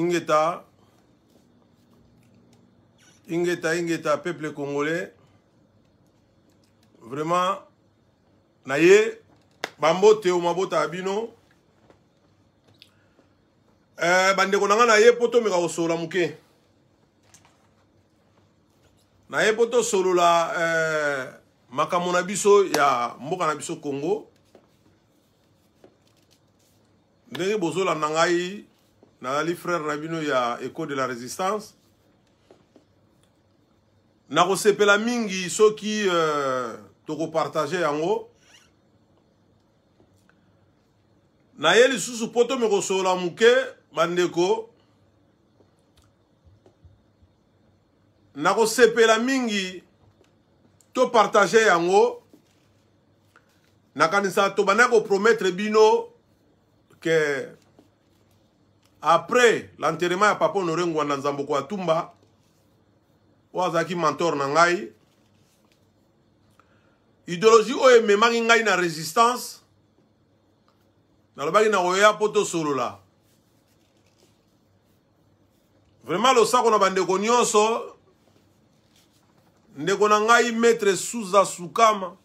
ingeta ingeta ingeta peuple congolais vraiment na ye bambote o mabota ya bino eh, bandeko na nga na ye mpo tomeka kosolola moke na ye mpo tosolola eh, makambo na biso ya mboka na biso congo ndenge bozolanda ngai nazali frère na bino ya eco de la résistance nakosepela mingi soki euh, tokopartage yango na ye lisusu mpo tome kosola moke bandeko nakosepela mingi topartage yango nakanisaka tobandaki koprometre bino ke après l'enterrement ya papa honore ngwanda nzambo ko atumba oyo azalaki mentor na ngai idéologie oyo ememaki ngai na résistance nalobaki na koya mpo tosolola vraiment losako na bandeko nyonso ndeko na ngai maître suza sukama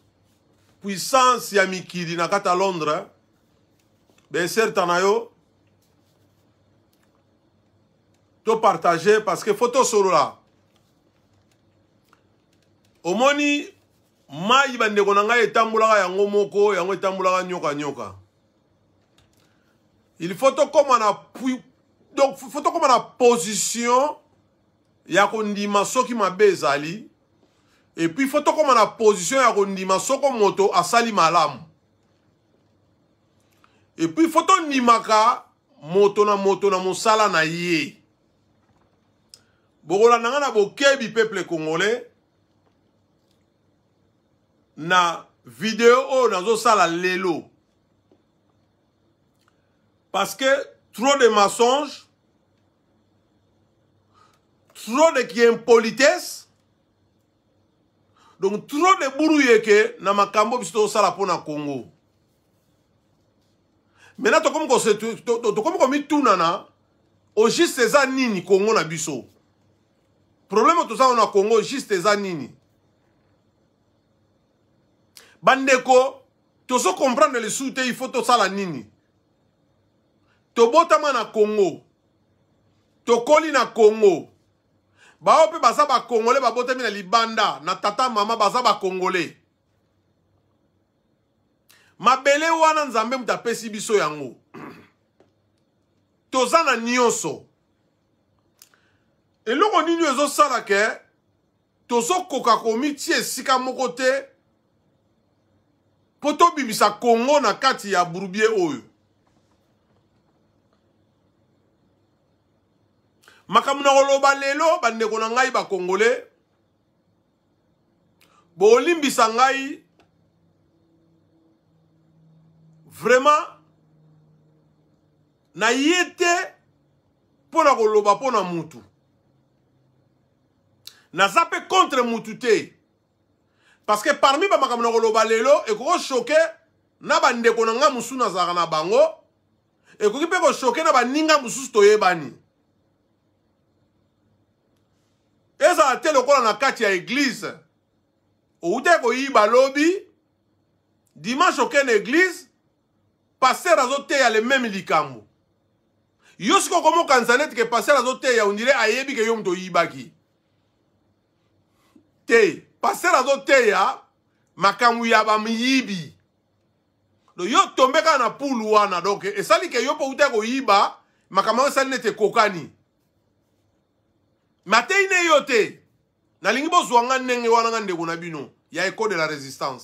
puissance ya mikili na kati ya londres beserta na yo to partage parceke fo tosolola omoni mai bandeko na ngai etambolaka yango moko yango etambolaka nyokanyoka il faut tokóma na donc fo tokóma na position ya kondima soki mabe ezali epuis fo tokóma na position ya kondima soko moto asali malamu epuis fo tondimaka moto na moto na mosala na ye bokolandanga na bokebi peuple congolais na video oyo nazosala lelo parce que trop de mensonges trop de impolitesse donc trop de buru yeke na makambo biso tozosala mpo na congo maintenant tokomi komitunana au juste eza nini congo na biso probleme tozango na congo juste eza nini bandeko tozo comprendre lisusu te ifo tosala nini tobotama na congo tokoli na congo bao mpe baza bakongole babotami na libanda na tata mama baza bakongole mabele wana nzambe moto apesi biso yango toza na nyonso eloko nini ezosala ke tozokoka komitia esika moko te mpo tobimisa kongo na kati ya bourbier oyo makambo na koloba lelo bandeko na ngai bakongole bolimbisa ngai vraiment na ye te mpo na koloba mpo na mutu naza mpe contre mutu te parce que parmi bamakambo na koloba lelo ekoki koshoke na bandeko na nga mosusu nazalaka na bango ekoki mpe koshoke na baninga mosusu toyebani ezala te lokola na kati ya eglize outa koyiba lobi dimanche oke na eglize paster azoteya le meme likambo yo sikoki omokanisa neti ke paster azoteya ondire ayebi ke yo moto oyibaki te paster azoteya makambo ya bamiyibi do yo tombe kaka na pulu wana donk esali ke yo mpo uta koyiba makambo yango esali nete ekokani matei ne yo te nalingi bozwa nga ndenge wana nga ndeko na bino ya eco de la résistance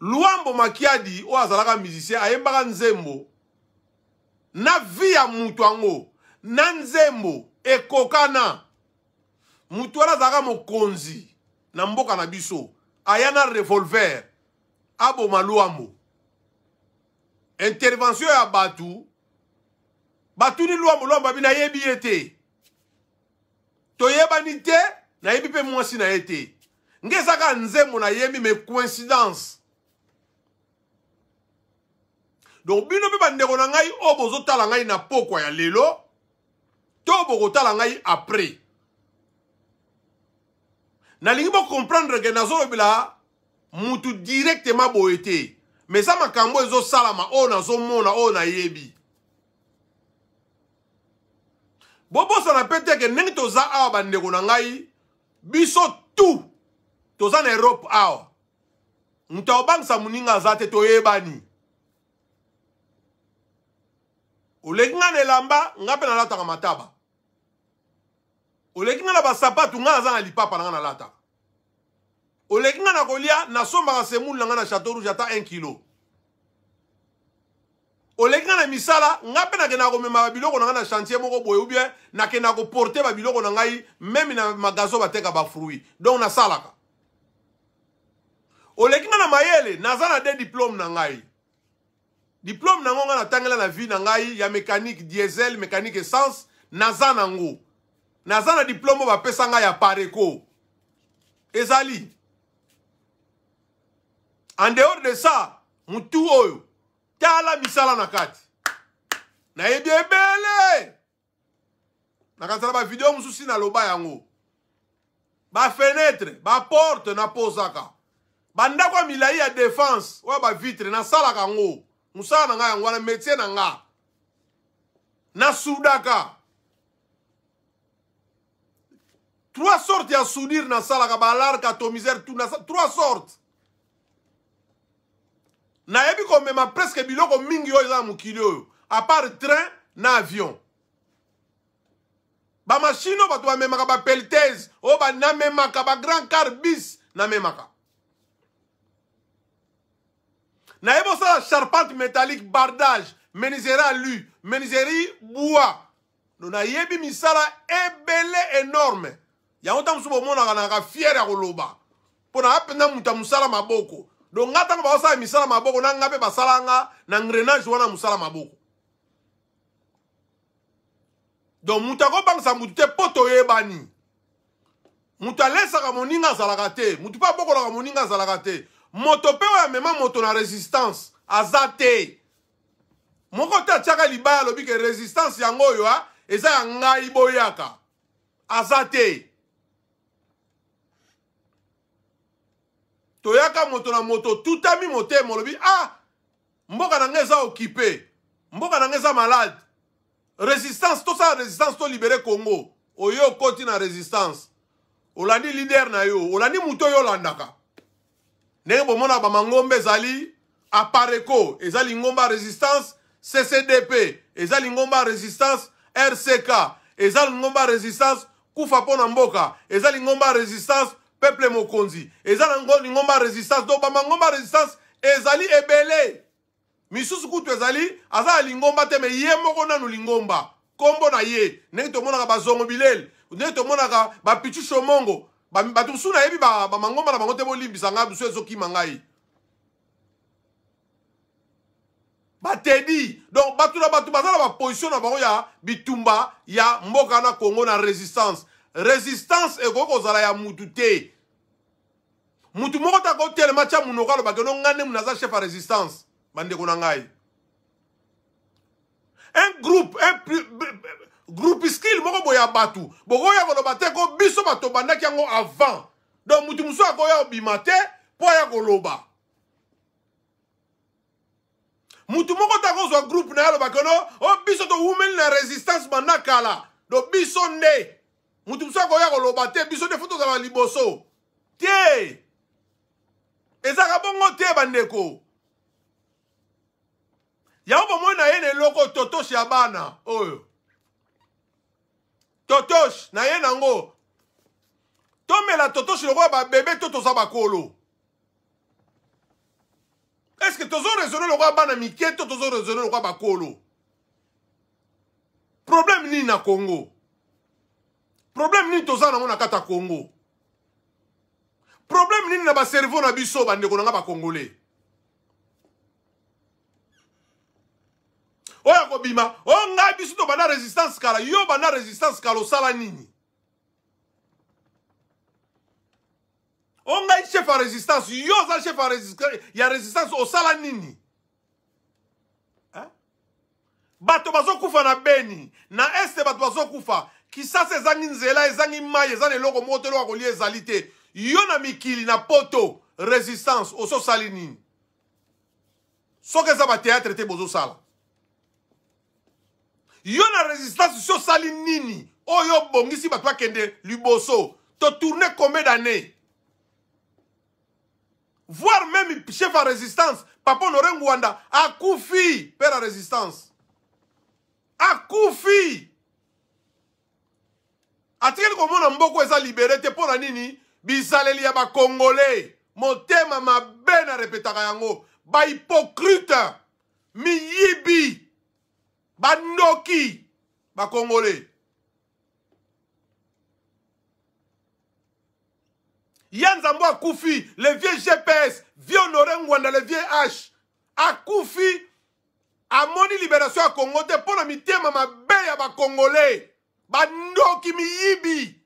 luambo makiadi oyo azalaka musicien ayembaka nzembo na vi ya moto yango na nzembo ekokana mutu wana azalaka mokonzi na mboka na biso aya na revolver aboma lwambo intervention ya bato batuni lwambo lwambo abi nayebi ye te toyebani te nayebi mpe mwasi na ye te nge eza kaka nzembo nayembi me coïncidence donc bino mpe bandeko na ngai oyo bozotala ngai na pokwa ya lelo to bokotala ngai apres nalingi bocomprendre ke nazolobela mutu directement boye te me eza makambo ezosalama oyo nazomona oyo nayebi bobosana mpe te ke ndenge toza awa bandeko na ngai biso tu toza na erope awa moto aobangisa moninga aza te toyebani olengi ngai na elamba ngai mpe nalataka mataba oleki nga na basapatu nga naza na lipapa na nga nalata oleki nga na kolia nasombaka semulu na nga na chateau rouge ata 1 kilo oleki nga na misala nga mpe nakendaka komema babiloko na nga na chantier moko boye oubien nakendaka koporte babiloko na ngai meme na magazo bateka bafruit donc nasalaka oleki nga na mayele naza na de diplome na ngai diplome nango nga natangela na vie na ngai ya mécanique diesel mécanique essence naza nango naza na diplome oyo bapesa ngai ya pareko ezali en dehors de ça mutu oyo tala misala na kati nayebi ebele nakanisala bavideo mosusi naloba yango bafenetre baporte napozaka bandako ya milai ya défense oyo bavitre nasalaka yango mosala na ngai yango wana métier na nga nasudaka trois sortes ya soudir nasalaka balarke atomisere tu trois sortes nayebi komema presque biloko mingi oyo eza na mokili oyo apart train na avion bamashine oyo bato bamemaka bapeltese oyo namemaka bagrand car bis namemaka nayebi osala charpente métallique bardage menuiserie alu menuiserie bois no nayebi misala ebele énorme yango ntango mosusu bomonaka na ka fiere ya koloba mpo na apenza mutu mosala maboko don nga ntango bakosala misala maboko na nga mpe basala nga na ngrenage wana mosala maboko don mutu akobangisa mutu te mpo toyebani mutu alesaka moninga azalaka te mutu mpe abokolaka moninga azalaka te moto mpe oyo amema moto na resistance aza te moko te atiaka libaya alobi ke resistance yango oyo eza ya ngai boyaka aza te toyaka moto na moto tutami motema olobi ah mboka na ngai eza okipe mboka na ngai eza malade résistance tosala résistance tolibere congo oyo okoti na résistance olandi lider na yo olandi motu oyo olandaka ndenge bomona bamangombe ezali apareco eza lingomba résistance ccdp eza lingomba résistance rck eza lingomba résistance kufa mpo na mboka eza lingomba résistance peuple mokonzi eza na ngomba resistance donc bama ngomba resistance ezali ebele misusu kutu ezali aza na lingomba te me ye moko nanu lingomba kombo na ye ndenge tomonaka bazongo bilele ndenge tomonaka bapichu shomongo bato mosusu nayebi bamangomba na bango te bolimbisa ngai mosusu ezokima ngai batedi donc bato na bato baza na baposition na bango ya bitumba ya mboka na kongo na résistance resistance ekoki kozala ya mutu te mutu moko ta kotelema tya munoko alobake no ngai nde munu aza chef ya resistance bandeko na ngai un groupe un groupe skill moko boya bato bokoya koloba te ko biso bato bandaki yango avant donc mutu mosusu akoya obima te mpo aya koloba mutu moko takozwa groupe na ye alobake no o oh, biso towumeli na resistance banda kala do biso nde motu mosusu akoya koloba te biso nde fo tozala liboso te ezalaka bongo te bandeko yango bomoi na ye na eloko totoshi ya bana oyo totoshi na ye nango tomela totoshi lokola babebe to toza bakolo estce tozo raisonne lokola bana mike to tozo raisonne lokola bakolo problème nini na congo problème nini toza nango na kati ya congo problème nini na baserveau na biso bandeko nanga bacongolais oyo akobima oyo ngai biso tobanda résistance kala yo banda résistance kala osala nini o ngai chef ya résistance yo oza chef ya résistance osala nini bato bazokufa na beni na este bato bazokufa kisasa ezangi nzela ezangi mai eza na eloko moko toloka kolia ezali te yo na mikili na poto résistance ososali nini soki eza bateatre te bozosala yo na résistance si osali nini oyo obongisi bato bakende liboso totourne combien d'année voire même chef ya résistance papa honore ngwanda akufi mpe na résistance akufi atikeli komona mboko eza libere te mpo na nini bizaleli ya bakongole motema mabe narepetaka yango bahypokrite miyibi bandoki bakongole ye nzambe akufi le vieux gps vieux honore ngwanda le vieux h akufi amoni liberation ya kongo te mpo na mitema mabe ya bakongole bandoki miyibi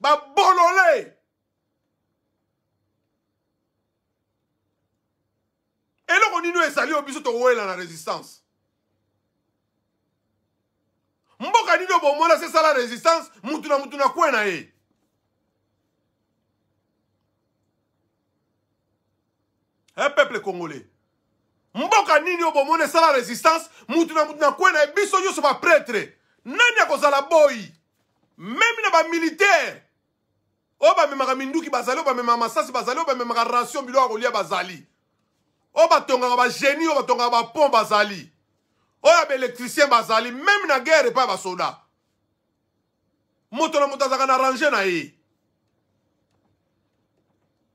babolole eloko nini ezali oyo biso towelela na résistance mboka nini oyo bomona se esala résistance mutu na mutu na kwe na ye un peuple congolais mboka nini oyo bomona esala résistance mutu na mutu na kwe na ye biso nyonso bapretre nani akozala boyi meme na bamilitaire oyo bamemaka minduki bazali oyo bamemaka masasi bazali oyo bamemaka ration biloko ya kolia bazali oyo batongaka bagenie oyo batongaka bapont bazali oyo baélectricien bazali meme na guerre epai ya basoda moto na moto azalaka na range na ye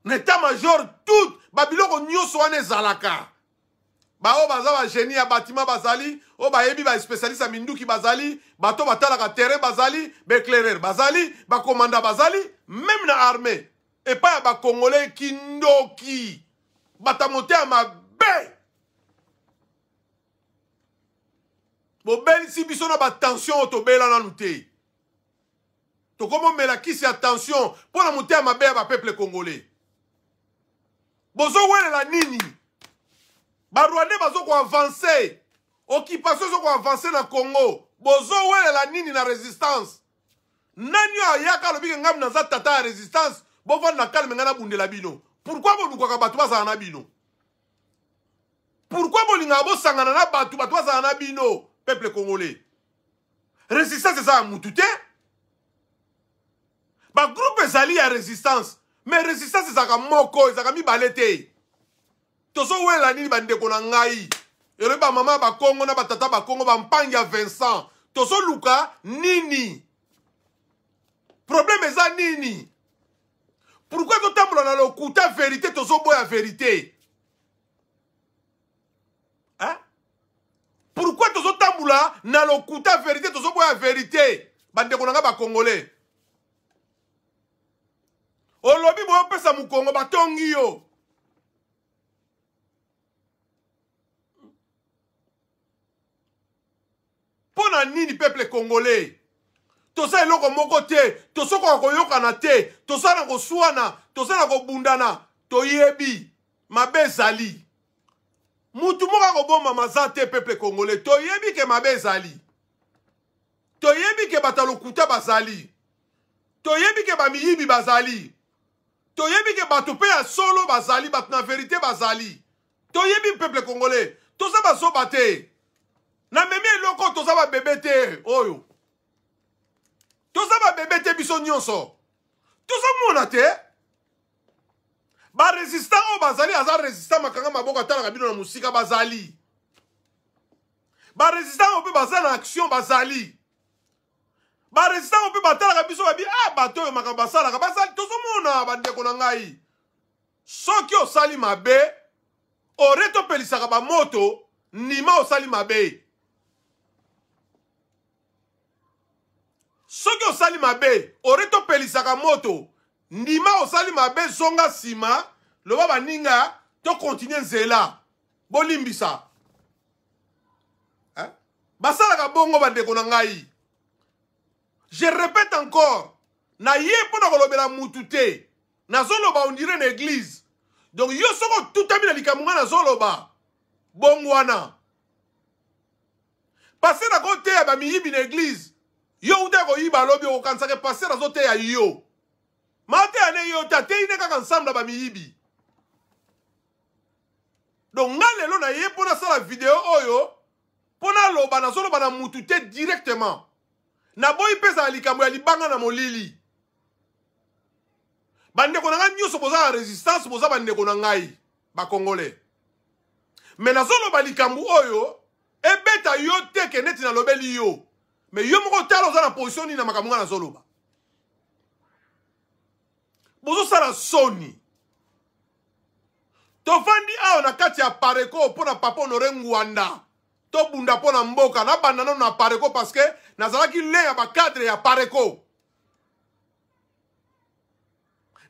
na état major tout babiloko nyonso wana ezalaka baoyo baza bagenie ya batima bazali oyo bayebi baspécialiste ya minduki bazali bato batalaka terrain bazali baéclaireur bazali bakomanda bazali meme na armée epai ya bakongole ekindoki bata motema mabe bobelisi biso na batension oyo tobela nanu te tokoma omela kisi ya tension mpo na motema mabe ya bapeple congolais bozowelela nini barwandais bazokoavanse occupation ezokoavanse na congo bozowelela nini na résistance nani oyo ayaka alobiki ngai naza tata ya résistance bovanda na kalme ngai nabundela bino pourkui bolukaka bato bazala na bino pourkui bolingaka bosangana na bato bato bazala na bino peuple congolais résistance eza ya mutu te bagroupe ezali ya résistance mais résistance ezalaka moko ezalaka mibale te tozowelela nini bandeko na ngai elobi bamama bakongo na batata bakongo bampangi ya vincent tozoluka nini probleme eza nini pourkui totambola na lokuta verité tozoboya verité hein? pourkui tozotambola na lokuta verité tozoboya verité bandeko na ngai bakongole olobi boyopesa mokongo batongi yo mpo na nini peuple congolais toza eloko moko te tosokoka koyokana te toza na koswana toza na kobundana toyebi mabe ezali mutu moko akoboma maza te peuple congolais toyebi ke mabe ezali toyebi ke bato lokuta bazali toyebi ke bamiyibi bazali toyebi ke bato mpe ya solo bazali bato na verité bazali toyebi peuple congolais toza bazoba te namemi eloko toza babebe te oyo toza babebe te biso nyonso tozomona te baresistant oyo bazali aza resistant makanga maboko atalaka bino na mosika bazali baresistant oyo mpe baza na action bazali baresistant oyo mpe batalaka biso babi a ah, bato oyo makambo basalaka bazali tozomona bandeko na ngai soki osali mabe ore topelisaka bamoto ndima osali mabe soki osali mabe ore topelisaka moto ndima osali mabe zonga nsima loba baninga tokontinue nzela bolimbisa eh? basalaka bongo bandeko na ngai je répète encore naye mpo na kolobela mutu te nazoloba ondire na eglize donc yo soko otutami na likambo ngai nazoloba bongo wana pase nakoteya bamiyibi na eglize yo nde koyiba alobi okokanisaka paster azoteya yo mateya ne yo te ateyi nde kaka nsamble ya bamiyibi donc nga lelo naye mpo nasala video oyo mpo naloba nazoloba na mutu te directement naboyi mpe ezala likambo ya libanga na molili bandeko na ngai nyonso boza na resistance boza bandeko na ngai bakongole me nazoloba likambo oyo ebeta yo te ke neti nalobeli yo me yo moko tala oza na position nini na makambo nga nazoloba bozosala soni tofandi awa na kati ya pareko mpo na papa honore ngwanda tobunda mpo na mboka nabanda nano na pareko parceke nazalaki le ya bakadre ya pareko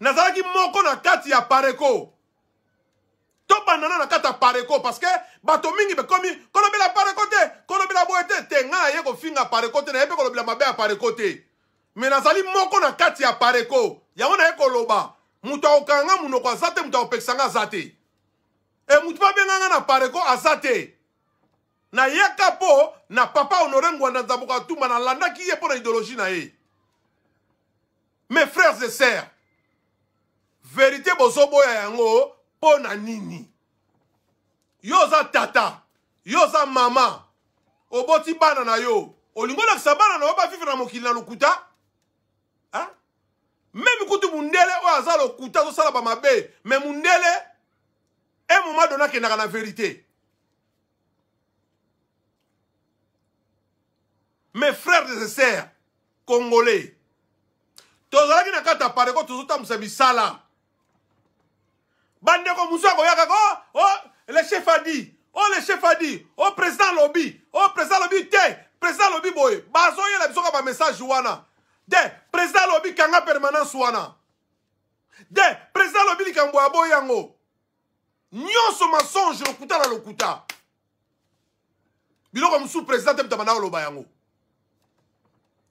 nazalaki moko na kati ya pareko tobandana na kati ya pareko parceke bato mingi bekomi kolobela pareko te kolobela boye te te ngai naye kofinga pareko te naye mpe kolobela mabe ya pareko te me nazali moko na kati ya pareko yango naye koloba moto akokanga munoko aza te moto akopekisanga aza te e motu mpe abenganga na pareko aza te nayaka mpo na papa honore ngwanda nzamboka tumba nalandaki ye mpo na idéologie na ye mes frères et sœurs vérité bozoboya yango mpo na nini yo oza tata yo oza mama oboti bana na yo olingi olakisa bana na yo bavivre na mokili na lokuta meme kutu mundele oyo aza lokuta azosala bamabe me mundele e moma dona akendaka na verité mes frères et sœurs congolais tozalaki na kati ya pareko tozotambwisa misala bandeko mosusu akoyaka ko oh, le chef a dit oh le chef a dit oh président lobi oh président lobi te président lobi boye bazoyela biso ka bamessage wana de président lobi kanga permanence wana de président lobi likambo ya boye yango nyonso masonge lokuta na lokuta biloko mosusu président te moto abanda koloba yango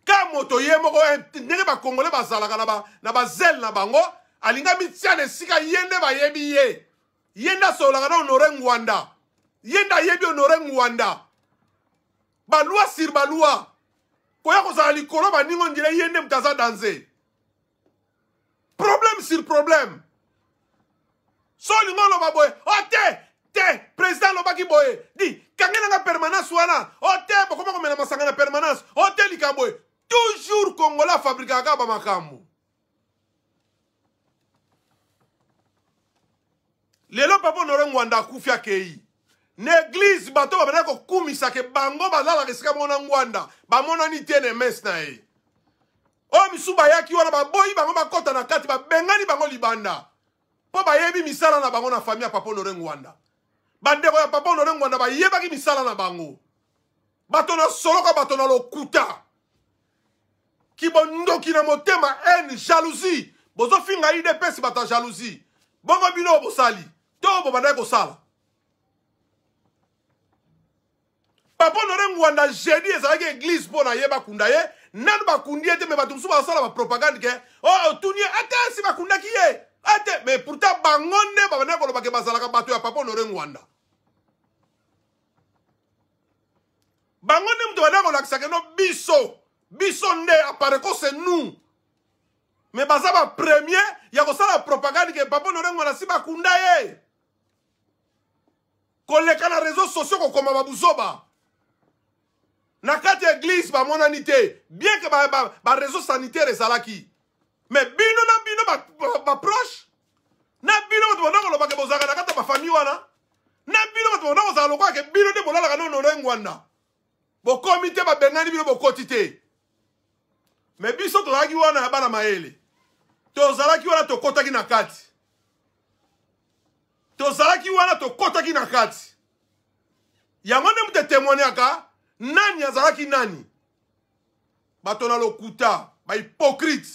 ka moto ye moko eh, ndenge bakongole bazalaka na bazele na bango alinga mitia na esika ye nde bayebi ye ye nde asololaka na honore ngwanda ye nde ayebi honore ngwanda balwa sur balwa koya kozala likolo baningo ndila ye nde moto aza danse problème sur problème so olingo oloba boye o oh, te te président alobaki boye di kange nanga permanence wana o oh, te bokoma komela masanga na permanence o oh, te lika boye toujours kongola afabrikaka bamakambo lelo papa honore ngwanda akufi akei na eglize bato babandaki kokumisaka bango bazalaka esika mona ngwanda bamonani te na emes na ye oyo misusu bayaki wana baboyi bango bakɔta na kati babengani bango libanda mpo bayebi misala na bango na fami ya papa honore ngwanda bandeko ya papa honore ngwanda bayebaki misala na bango bato na soloka bato na lokuta kibondoki na motema haine jalousie bozofinga idps bato ya jalousie bongo bino bosali ntongo bandaki kosala papa honore ngwanda jedi ezalaki eglize mpo na ye bakunda ye nanu bakundi ye te me bato mosusu basala bapropagande ke o oh, otuni ye ate si bakundaki ye ate me pourtant bango nde babandaki kolobake bazalaka bato ya papa honore ngwanda bango nde moto bandaki kolakisaka no biso biso nde apareko se nous me baza bapremier ya kosala propagande ke papa honore ngwanda si bakunda ye koleka na réseau sociaux kokoma babuzoba na kati ya eglize bamonani te bien ke baréseau sanitaire ezalaki me bino na bino baproche na bino bato banda kolobake bozalaka na kati ya bafami wana na bino bato banda kozala lokwake bino nde bolalaka nonono engwanda bokomi te babengani bino bokoti te me biso tozalaki wana ya bana mayele tozalaki wana tokotaki na kati tozalaki wana tokɔtaki na kati yango nde mutu etemoignaka nani azalaki nani bato na lokuta bahypocrite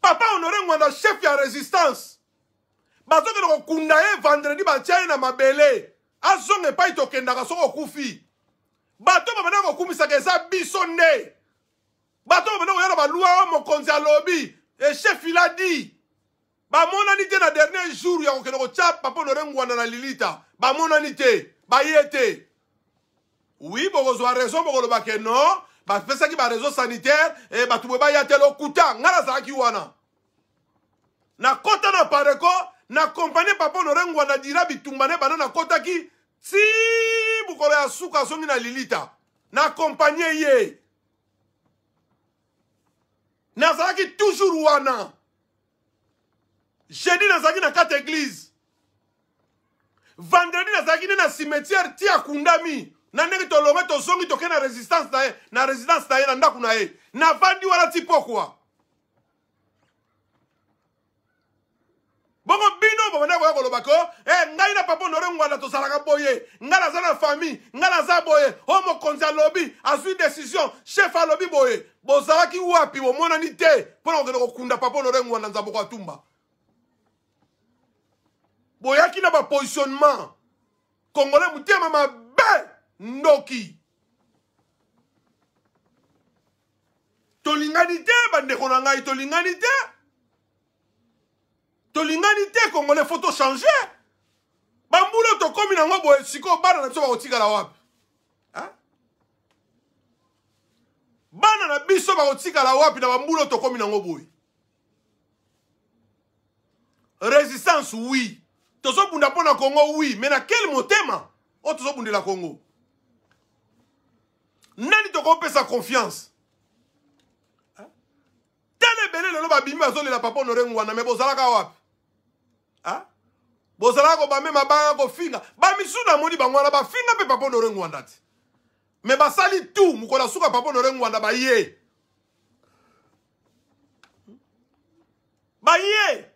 papa honore ngwanda chef ya résistance bazokende kokunda ye vendredi batia ye na mabele azonga epai tokendaka soki okufi bato babanda kokumisaka eza biso nde bato babanda koya na baluwa oyo mokonzi alobi echef iladi bamonani te na dernier jour ya kokende kotya papa honore ngwana na lilita bamonani te baye te wi bokozwa raison bokoloba ke non bapesaki bareseau sanitaire e bato boye baya te lokuta ngai nazalaki wana nakɔta na pareko nakompanie papa honore ngwana dira bitumba ne bana nakɔtaki ti bukolo ya suka azongi na lilita nakompanie ye nazalaki toujours wana jeudi nazalaki na kati eglize vendredi nazalaki nde na cimetière ti akundami na ndenge tolonge tozongi tokei na résistance na ye na résidence na ye na ndako na ye navandi wana ti pokwa bongo bino bobanda koya koloba ko eh, ngai na papa onore ngwanda tozalaka boye ngai naza na famille ngai naza boye o oh, mokonzi alobi azwi décision chef alobi boye bozalaki wapi bomonani te mpo na kokende kokunda papa onore ngwanda nzambo ko atumba boyaki na bapositionnement congolais motema mabe ndoki tolingani te bandeko na ngai tolingani te tolingani te congolais fo tochange bambula tokómi nango boye sikoyo bana na biso bakotikala wapi bana na biso bakotikala wapi na bambula tokómi nango boye résistance oui tozobunda mpo na kongo wi me na quel motema oyo oh, tozobundela kongo nani tokopesa confiance tala ebele lelo babimi bazolela papa honore ngwana me bozalaka wapi bozalaka kobamema banga kofinga bamisu namoni bango wana bafinga mpe papa honore ngwanda ti me basali tu mokolo asuka papa honore ngwanda baye baye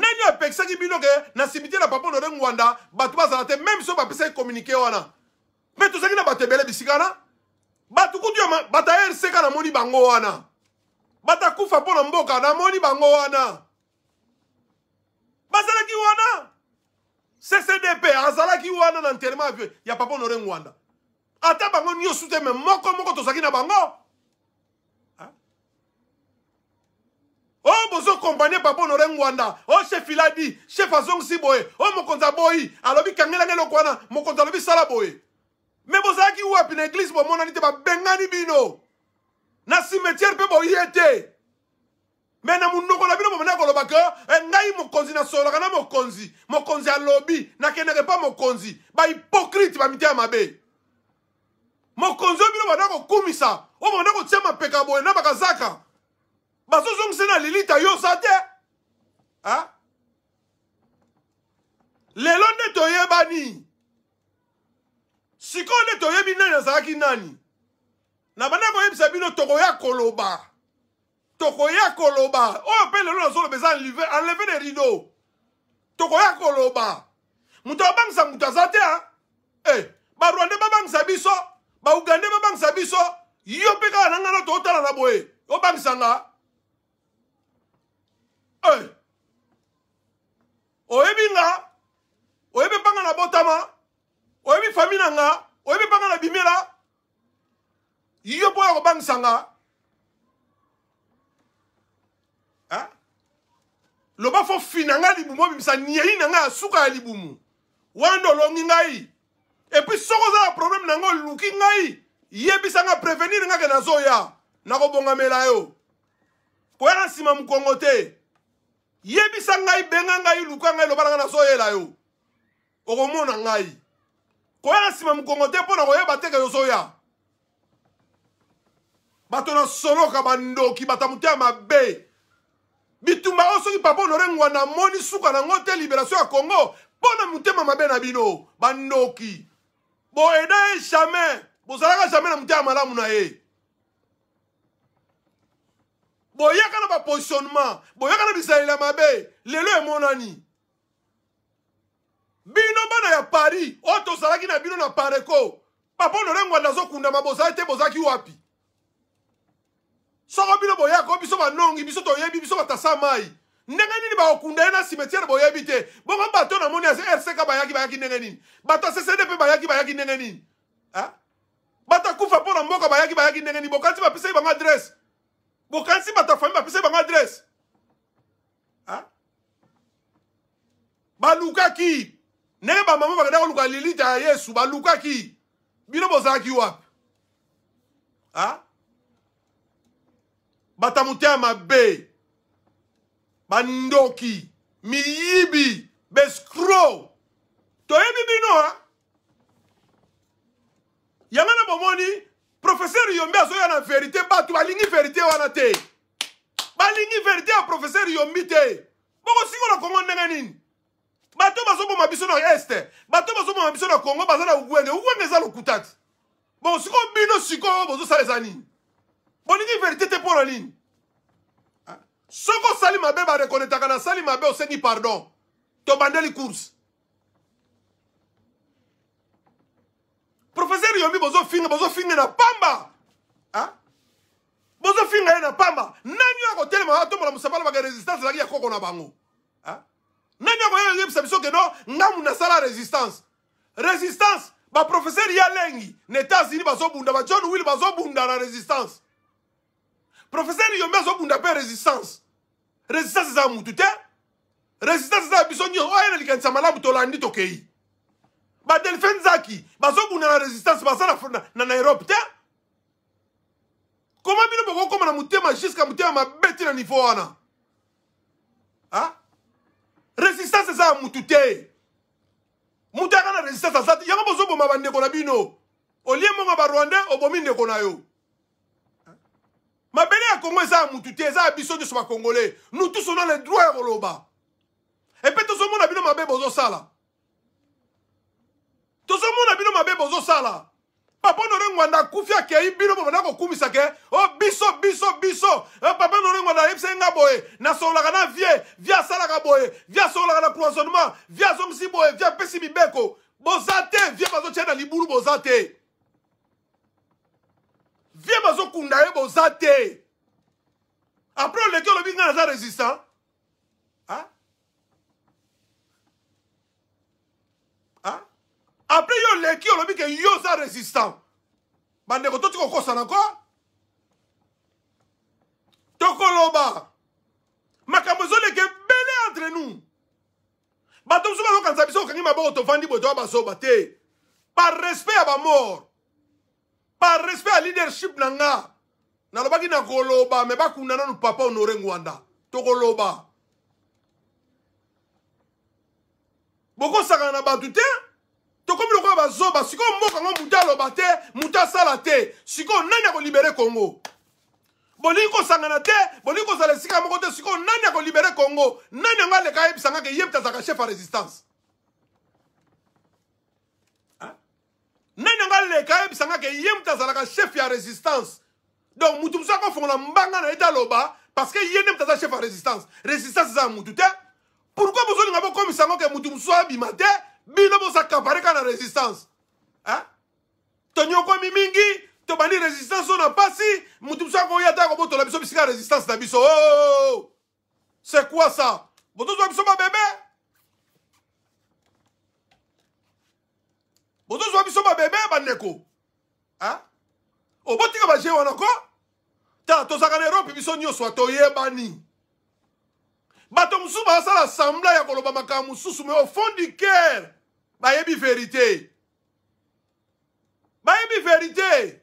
nani apekisaki bino ke na simitiere ya papa nore ngwanda bato bazala te meme so bapesaki komunike wana mpe tozalaki na bato ebele bisika na bato kutu ya bato ya rck namoni bango wana bato akufa mpo na mboka namoni bango wana bazalaki wana ccdp azalaki wana na enterrement ya papa nore ngwanda ata bango nyonso te me moko moko tozalaki na bango oyo oh, bozokompanie papa honore ngwanda oyo oh, chef iladi chef azongisi boye oyo oh, mokonzi aboyi alobi kangelanga eloko wana mokonzi alobi sala boye me bozalaki wapi na eglize bomonani te babengani bino na cimetiere mpe boye te me na eh, monoko na bino bomena kolobaka ngai mokonzi nasololaka na mokonzi mokonzi alobi nakendaka epa mokonzi bahipokrite bamite ya mabe mokonzi oyo bino banda kokumisa oyo banda kotia mapeka boye na bakazaka bazozongisa na lilita yo oza te lelo nde toyebani sikoyo nde toyebi nani azalaki nani na banda koyebisa bino tokoya koloba tokoya koloba oyo mpe lelo nazoloba eza enleve de rido tokoya koloba moto abangisa moto aza te e eh, barwande babangisa biso baugande babangisa biso yo mpe kaka na ngana tootala na boye obangisa nga hey! oyebi nga oyebi epanga na botama oyebi fami na nga oyebi epanga na bimela yo mpo ya kobangisa nga loba fo fi na nga libumu obimisa niei na nga ya suka ya libumu wanda olongi ngai epuis soko oza na probleme na nga oluki ngai yebisa nga prevenir nga ke nazoya nakobongamela yo koya na nsima mokongo te yebisa ngai benga ngai luka ngai loba nanga nazoyela yo okomona ngai koya na nsima mokongo te mpo na koyeba teke yozoya bato na soloka bandoki batamuta ya mabe bitumba oyo soki papa honore ngwana amoni suka nango te liberation ya congo mpo na motema mabe na bino bandoki boyeda ye jamai bozalaka jamai na motema malamu na ye boyaka na bapositionnement boyaka na bisalela mabe lelo emonani bino bana ya paris oyo tozalaki na bino na pareco papa lolengwanda azokundama bozali te bozalaki wapi soko bino boyaka oyo biso banongi biso toyebi biso batasa mai ndenge nini bakokunda ye na simetiere boyebi te bongo bato na moni ya rck bayaki bayaki ndenge nini bato ya ccd mpe bayaki bayaki ndenge nini bato akufa mpo na mboka bayaki bayaki ndenge nini bokanisi bapesaki bango adresse bokanisi bato ya famille bapesi bango adresse ah? balukaki ndenge bamama bakenda koluka lilita ya yesu balukaki bino bozalaki wapi ah? bato ya motema mabe bandoki miyibi bescro toyebi bino ah? yango na bomoni professeur yombi azoya na verité bato balingi verité wana te balingi verité ya professeur yombi te bokosingola kongo ndenge nini bato bazoboma biso na este bato bazoboma biso na kongo baza na ugwenge ugwenge eza lokuta ti bon sikoyo bino sikoyo bozosala eza nini bolingi verité te mpona nini ah, soki osali mabe barekonektaka na sali mabe osengi pardon tobandeli course professeur yombi bozofinga bozofinga na pamba bozofinga ye na pamba nani oyo akotelema atombola mosapala baka résistance ezalaki ya koko na bango nani akoyebisa biso ke no ngamu nasala résistance résistance baprofeser ya lengi na états-unis bazobunda bajohn will bazobunda na résistance profeser yombi azobunda mpe résistance résistance eza ya mutu te résistance eza ya biso nyonso oyo na likanisa malamu tolandi tokei badelphin nzaki bazobunda na resistance baza na, na, na nairobi te koma bino bokokóma na motema juska motema mabeti na niveau wana a resistance eza ya mutu te mutu aka na resistance aza te yango bozoboma bandeko na bino olie mongo barwandais obomi ndeko na yo mabele ya kongo eza ya mutu te eza ya biso nyonso bakongole nous tous on a le droit ya koloba epe tozomona bino mabe bozosala tozomona bino mabe bozosala papa honore ngwanda akufi akei bino mpo banda kokumisa ke o oh, biso biso biso eh, papa honore ngwanda ayebisaki nga boye nasololaka na vie vie asalaka boye vie asololaka na cloisonnement vie azongisi boye vie apesi mibeko boza te vie bazotia na libulu boza te vie bazokunda ye boza te apres oleki olobi ngai naza résistant ah? apres yo oleki olobi ke yo oza résistant bandeko toti kokosana ko tokoloba makambo ezoleka ebele entre nous bato mosusu bazokanisa biso kokangi maboko tovandi boye toya basoba te par respect ya bamor par respect ya leadership na nga nalobaki na koloba me bakunda nanu papa honore ngwanda tokoloba bokosakana na bato te tokomi lokola bazoba sikoyo mboka yango motu aloba te motu asala te sikoyo nani akolibere kongo bolingi kosangana te bolingi kozala esika moko te sikoyo nani akolibere kongo nani yango aleka ayebisanga ke ye mpe azalaka chef ya résistance nani yango aleka ayebisanga ke ye mpe azalaka chef ya résistance donc motu mosusu akofongola mbanga na ye te aloba parce que ye nde mpe aza chef ya résistance résistance eza ya motu te pourkui bozolinga bokomisa yango ke motu mosusu abima te bino bozakapare kaka na résistance tonyokwami mingi tobandi résistance oyo na mpasi motu biso akoya ta kobotola biso bisika ya résistance na biso o oh, oh, oh, c'est quoi ça botozwa biso babebe botozwa biso babebe bandeko obotika baje wana ko tala tozalaka na erope biso nyonso toyebani bato mosusu basala assembla ya koloba makambo mosusu me au fond du caire bayebi verite bayebi verite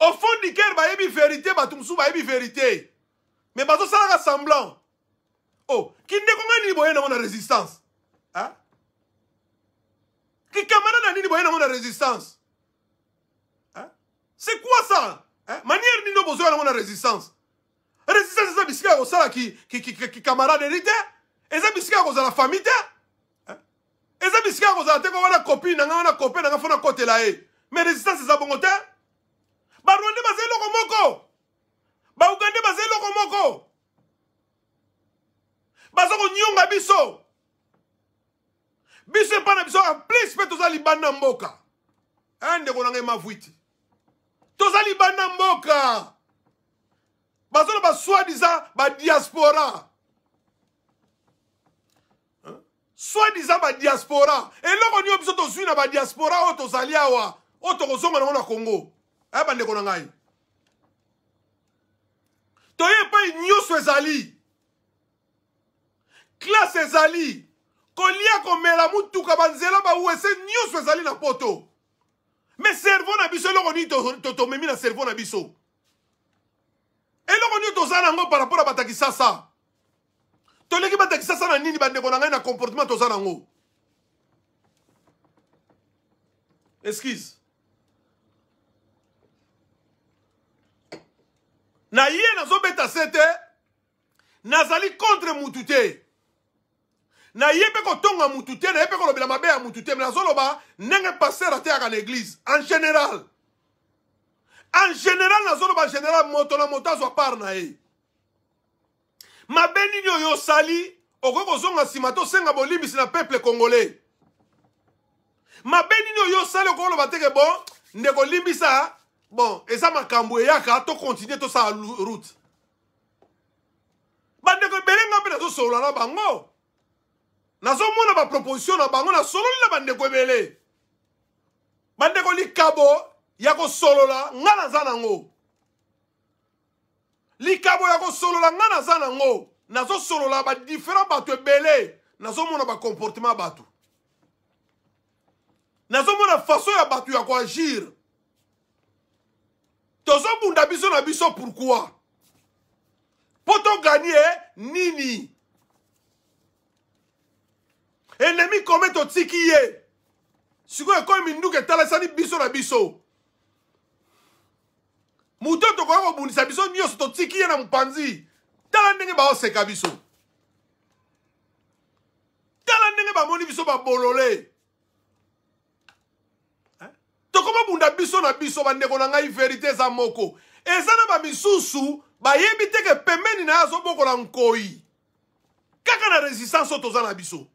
au fond du cœur bayebi verite bato mosusu bayebi verite me bazosalaka semblant o oh, kindeko ngai nini boye nango na résistance a kikamana na nini boye nango na résistance c'est quoi ça hein? manière nini bozoya nango na résistance résistance eza bisika ya kosala kikamaraderi te ki, ki, ki, eza bisika ya kozala famille te eza bisika ya kozala te ko wana copine na ngai wana copain na ngai mpo nakotela ye mais résistance eza bongo te barwande baza eloko moko baugande baza eloko moko baza konionga biso biso epai na biso en plus mpe toza libanda mboka ndeko na ngai e mavwiti toza libanda mboka bazoloba soi-disant badiaspora soi-disant badiaspora eloko nio biso tozwi na badiaspora oyo tozali awa oyo tokozonga nango na congo aya bandeko na ngai toye epai nyonso ezali klase ezali kolia komela mutuka banzela bawese nyonso ezali na poto me servo na biso eloko nini tomemi na servo na biso eloko nini toza nango par rapport ya batakisasa toleki batekisi asa na nini bandeko na ngai na comportement toza nango excuse na ye nazobeta se te nazali contre mutu te na ye mpe kotonga mutu te na ye mpe kolobela mabe ya mutu te me nazoloba ndenge paster ateyaka na eglize en général en général nazoloba général moto na moto azwa part na ye mabe nini oyo osali okoki kozonga nsima tosenga bolimbisi na peuple congolais mabe nini oyo osali okoloba teke bon ndeko limbisa bon eza makambo eyaka tokontinue tosala route bandeko ebele nga mpe nazosolola na bango nazomona baproposition na bango nasololi na bandeko ebele bandeko likabo ya kosolola nga naza nango likambo ya kosolola nga naza nango nazosolola badifferent bato ebele nazomona bacomportement ya bato nazomona faso ya bato ya koagir tozobunda biso na biso pourkui mpo toganie nini enemi kome totiki ye sikoyo ekomi nduka etalisani biso na biso moto tokoka kobundisa biso nyonso totiki ye na mopanzi tala ndenge baoseka biso tala ndenge bamoni biso babolole tokomabunda biso na biso bandeko na ngai verite eza moko eza na bamisusu bayebi teke pembeni na ye azobokola nkoi kaka na resistance oyo toza na biso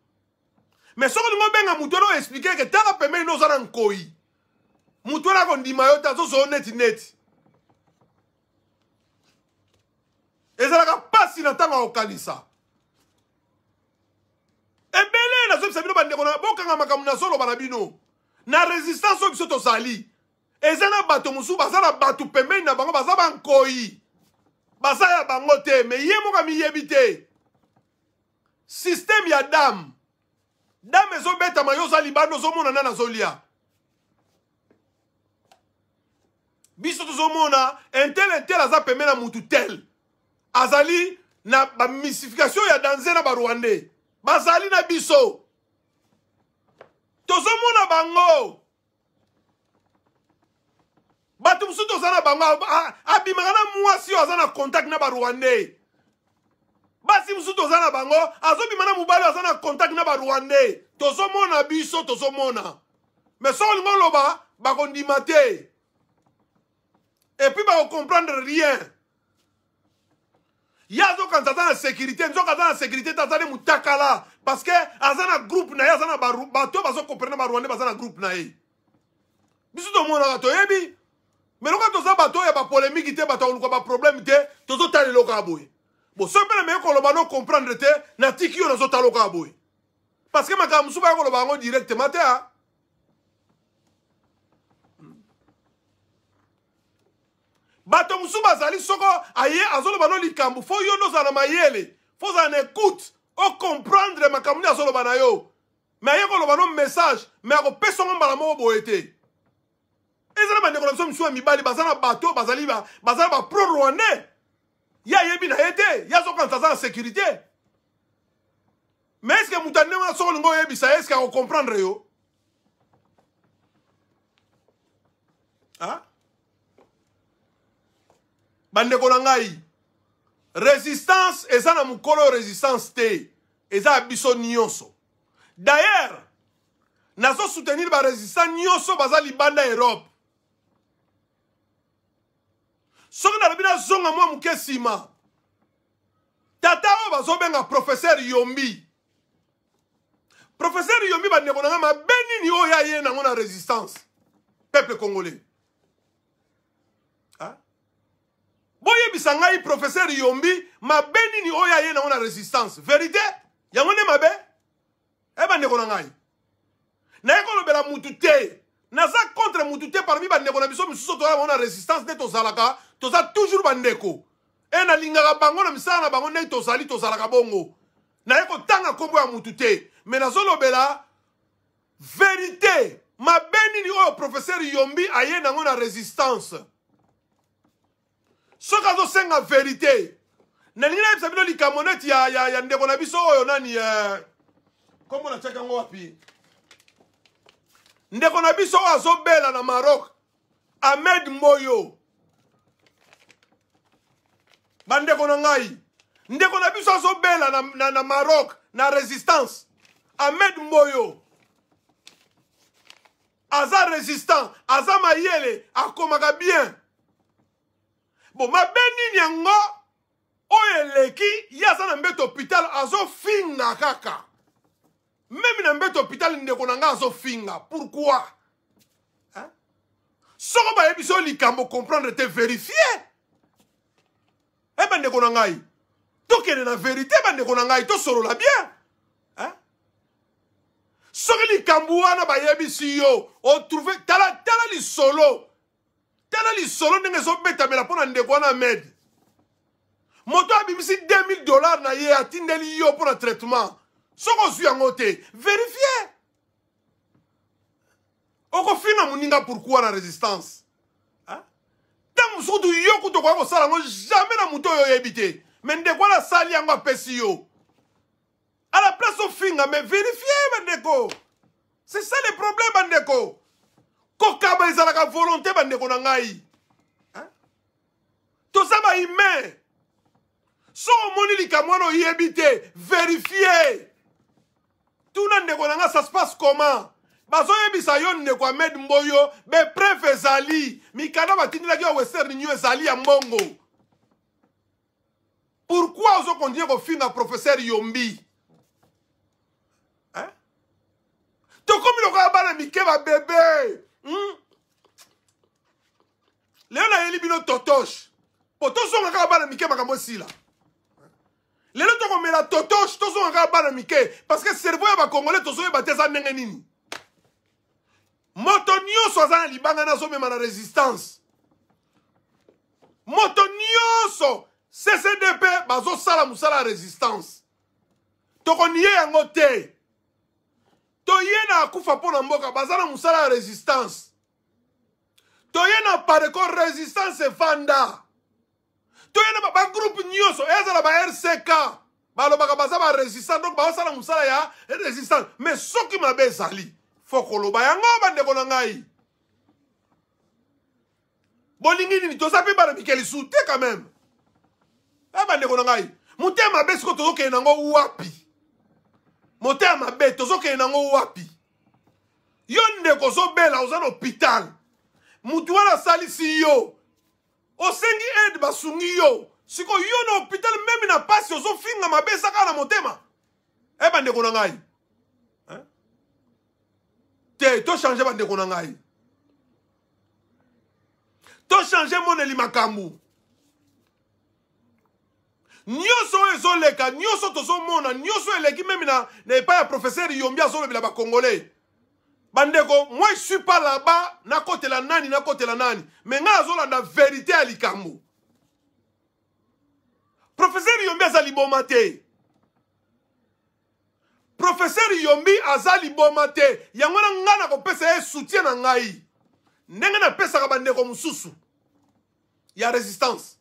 me soki olingo obenga motu wana oexplike eke tala pembeni no oza na nkoi motu wana akondima yo te azozwa yo neti neti ezalaka mpasi na ntango ya kokanisa ebele nazobisa bino bandeko na bokanga makambo na soloba na bino na resistance oyo biso tozali eza na bato mosusu baza na bato pembeni na bango baza bankoyi baza ya bango te me ye moko miyebi te systeme ya dame dame ezobetama yo oza libanda ozomona nani azolia biso tozomona entel entel aza pembeni na mutu tel azali na bamisification ya danger na barwandais bazali na biso tozomona bango bato mosusu toza na bango abimaka na mwasi oyo aza na contact na barwandais basi mosusu toza na bango azobima na mobali oyo aza na contact na barwandais tozomona biso tozomona me soki olingi oloba bakondima te epui bakocomprendre rien ye azokanisa aza na sécurité nzoka aza na sécurité te aza nde motakala parce que aza na groupe na ye aza na bato oyo bazokomprene barwande baza na groupe na ye biso tomonaka toyebi me loka toza bato oyo ya bapolémiki te bato akoluka baproblème te tozotala eloko ya boye bo soki mpe na meye koloba no comprendre te natiki oyo nazotala eloko ya boye parce que makambo mosusu baya koloba yango directement te a ah. bato mosusu bazali soko aye azoloba no likambo fo yo nde ozala na mayele fo ozala na écoute okomprendre makambo nde azoloba na yo me aye koloba no message me akopesa ngo mbala moko boye te ezala bandeko na biso mosusu ya mibali baza na bato bazali baza na bapro rwandais ye ayebi na ye te ye azokanisa aza na sécurité me eske moto andenge wana soko olingo oyebisa ye eske akocomprendre yo ah? bandeko na ngai resistance eza na mokolo oyo resistance te eza ya biso nyonso dayere nazosoutenir baresistant nyonso baza libanda erope soki nalobi nazonga mwa moke nsima tata oyo bazobenga profeser yombi profeser yombi bandeko na ngai mabe nini oyo aye nango na resistance peuple congolais boyebisa ngai professeur yombi mabe nini oyo aye nango na resistance verité yango nde mabe e bandeko na ngai naye kolobela mutu te naza contre mutu te parmi bandeko na biso misusu toza bango na resistance nde tozalaka toza toujours bandeko e nalingaka bango na misala na bango ndenge tozali tozalaka bongo naye kotanga nkombo ya mutu te me nazolobela verité mabe nini oyo professeur yombi aye nango na resistance soki azosenga verité nalingi nayebisa bino likambo neti ya, ya, ya ndeko na biso oyo nani eh, nkombo eh, natiaki yango wapi ndeko na biso oyo azobela na maroc ahmed moyo bandeko na ngai ndeko na biso azobela na, na, na maroc na résistance ahmed moyo aza résistant aza mayele akomaka bien bon ma beni nyango, oye eleki yaza aza na mbeto hôpital finga kaka Même na mbeto hôpital ndeko azo pourquoi Pourquoi? Hein? pourkui soko bayebi li kambo comprendre te vérifie hein bandeko na ngai de la vérité bandeko to solo la bien soki likambo wana bayebisi yo trouve tala tala solo. tala lisolo ndenge ezobetamela mpo na ndeko wana amede moto abimisi 2000 dolar na ye atindeli yo mpo na traitement soki ozwi yango te verifie okofina moninga pourkui na résistance ah? ntango mosuku tu yo kutu okoya kosala yango jamai na moto oyo oyebi te me ndeko wana asali yango apesi yo à la place ofinga me verifie bandeko c'est ça le problème bandeko kokaba ezalaka volonté bandeko na ngai toza bahumain so omoni likambo wana oyebi te verifie tuna ndeko na nga ça se passe comment bazoyebisa yo ndeko amed mboyo bepreve ezali mikanda batindelaki yo western union ezali ya mbongo pourkui ozokontinue kofinga professeur yombi tokomi lokola bana mike babebe Hmm? lelo nayeli bino totoshe mpo tozonga kaka bana mike makambo esila lelo tokomela totoshe tozonga kaka bana mike parceke servo ya bakongolais tozoyeba te eza ndenge nini moto nyonso aza na libanga na azomema na resistance moto nyonso ccdp bazosala mosala ya resistance tokoniye yango te toye na akufa mpo na mboka baza na mosala ya résistance toye na pareco résistance evanda toye na bagroupe nyonso ezala ba rck balobaka baza barésistance donc baosala mosala ya résistance mais soki mabe ezali fo koloba yango bandeko na ngai bolingi nini toza mpe bana mikelisu te quand même e bandeko na ngai motema mabe sikoyo tozokende nango wapi motema mabe tozokende nango wapi yo ndeko ozobela oza na hôpital mutu wana asalisi yo osengi aide basungi yo sikoyo yo na hôpital meme na mpasi ozofinga mabe eza kaka na motema e bandeko na ngai te tochange bandeko na ngai tochange moneli makambo nyonso oyo ezoleka nyonso tozomona nyonso eleki meme na, na epai ya profeser yombi azolobela bakongolais bandeko moi je suis pas là-bas nakotela nani nakotela nani me ngai azolanda verité ya likambo profeser yombi aza liboma te profeser yombi aza liboma te yango na ngai nakopesa ye soutien na ngai ndenge napesaka bandeko mosusu ya résistance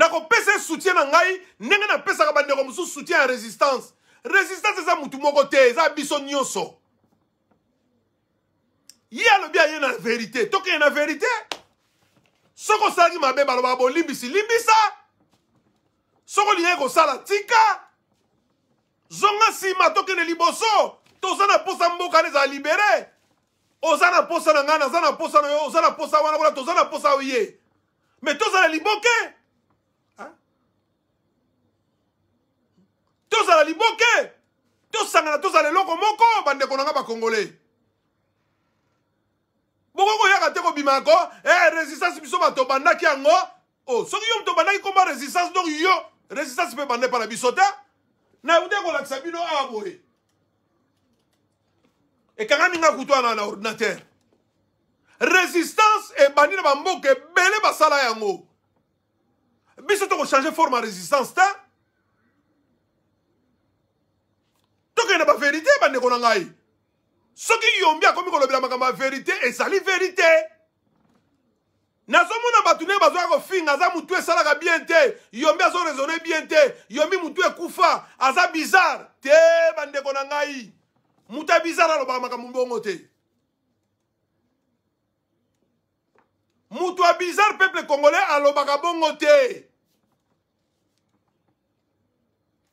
nakopesa ye soutien na ngai ndenge napesaka bandeko mosusu soutien ya résistance résistance eza motu moko te eza biso nyonso ye alobi aye na verité tokeye na verité soki osalaki mabe balobaka bolimbisi limbisa soki olingai kosala tika zonga nsima tokende liboso toza na posa mboka wana ezala libere oza na posa na ngai naza na posa na yo oza na posa wana kuna toza na posa oye me tozala liboke tozala liboke tosangana tozala eloko moko bandeko na nga bakongole boko koyaka te kobima ko eh, resistance biso bato bandaki yango oh, soki yo moto bandaki koma resistance donc yo resistance mpe banda epa na biso te nayeude kolakisa bino awa boye ekangani nga kutu wana na ordinateur résistance ebandi na bamboka ebele basala yango biso tokochange forme ya résistance te ndeko na ngai soki yombi akomi kolobela makambo ya verite ezali verite nazomona bato ndenge bazoya kofinga aza motu esalaka bien te yombi azoresone bien te yombi motu ekufa aza bizare te bandeko na ngai motu ya bizare alobaka makambo mbongo te motu ya bizare peuple congolais alobaka bongo te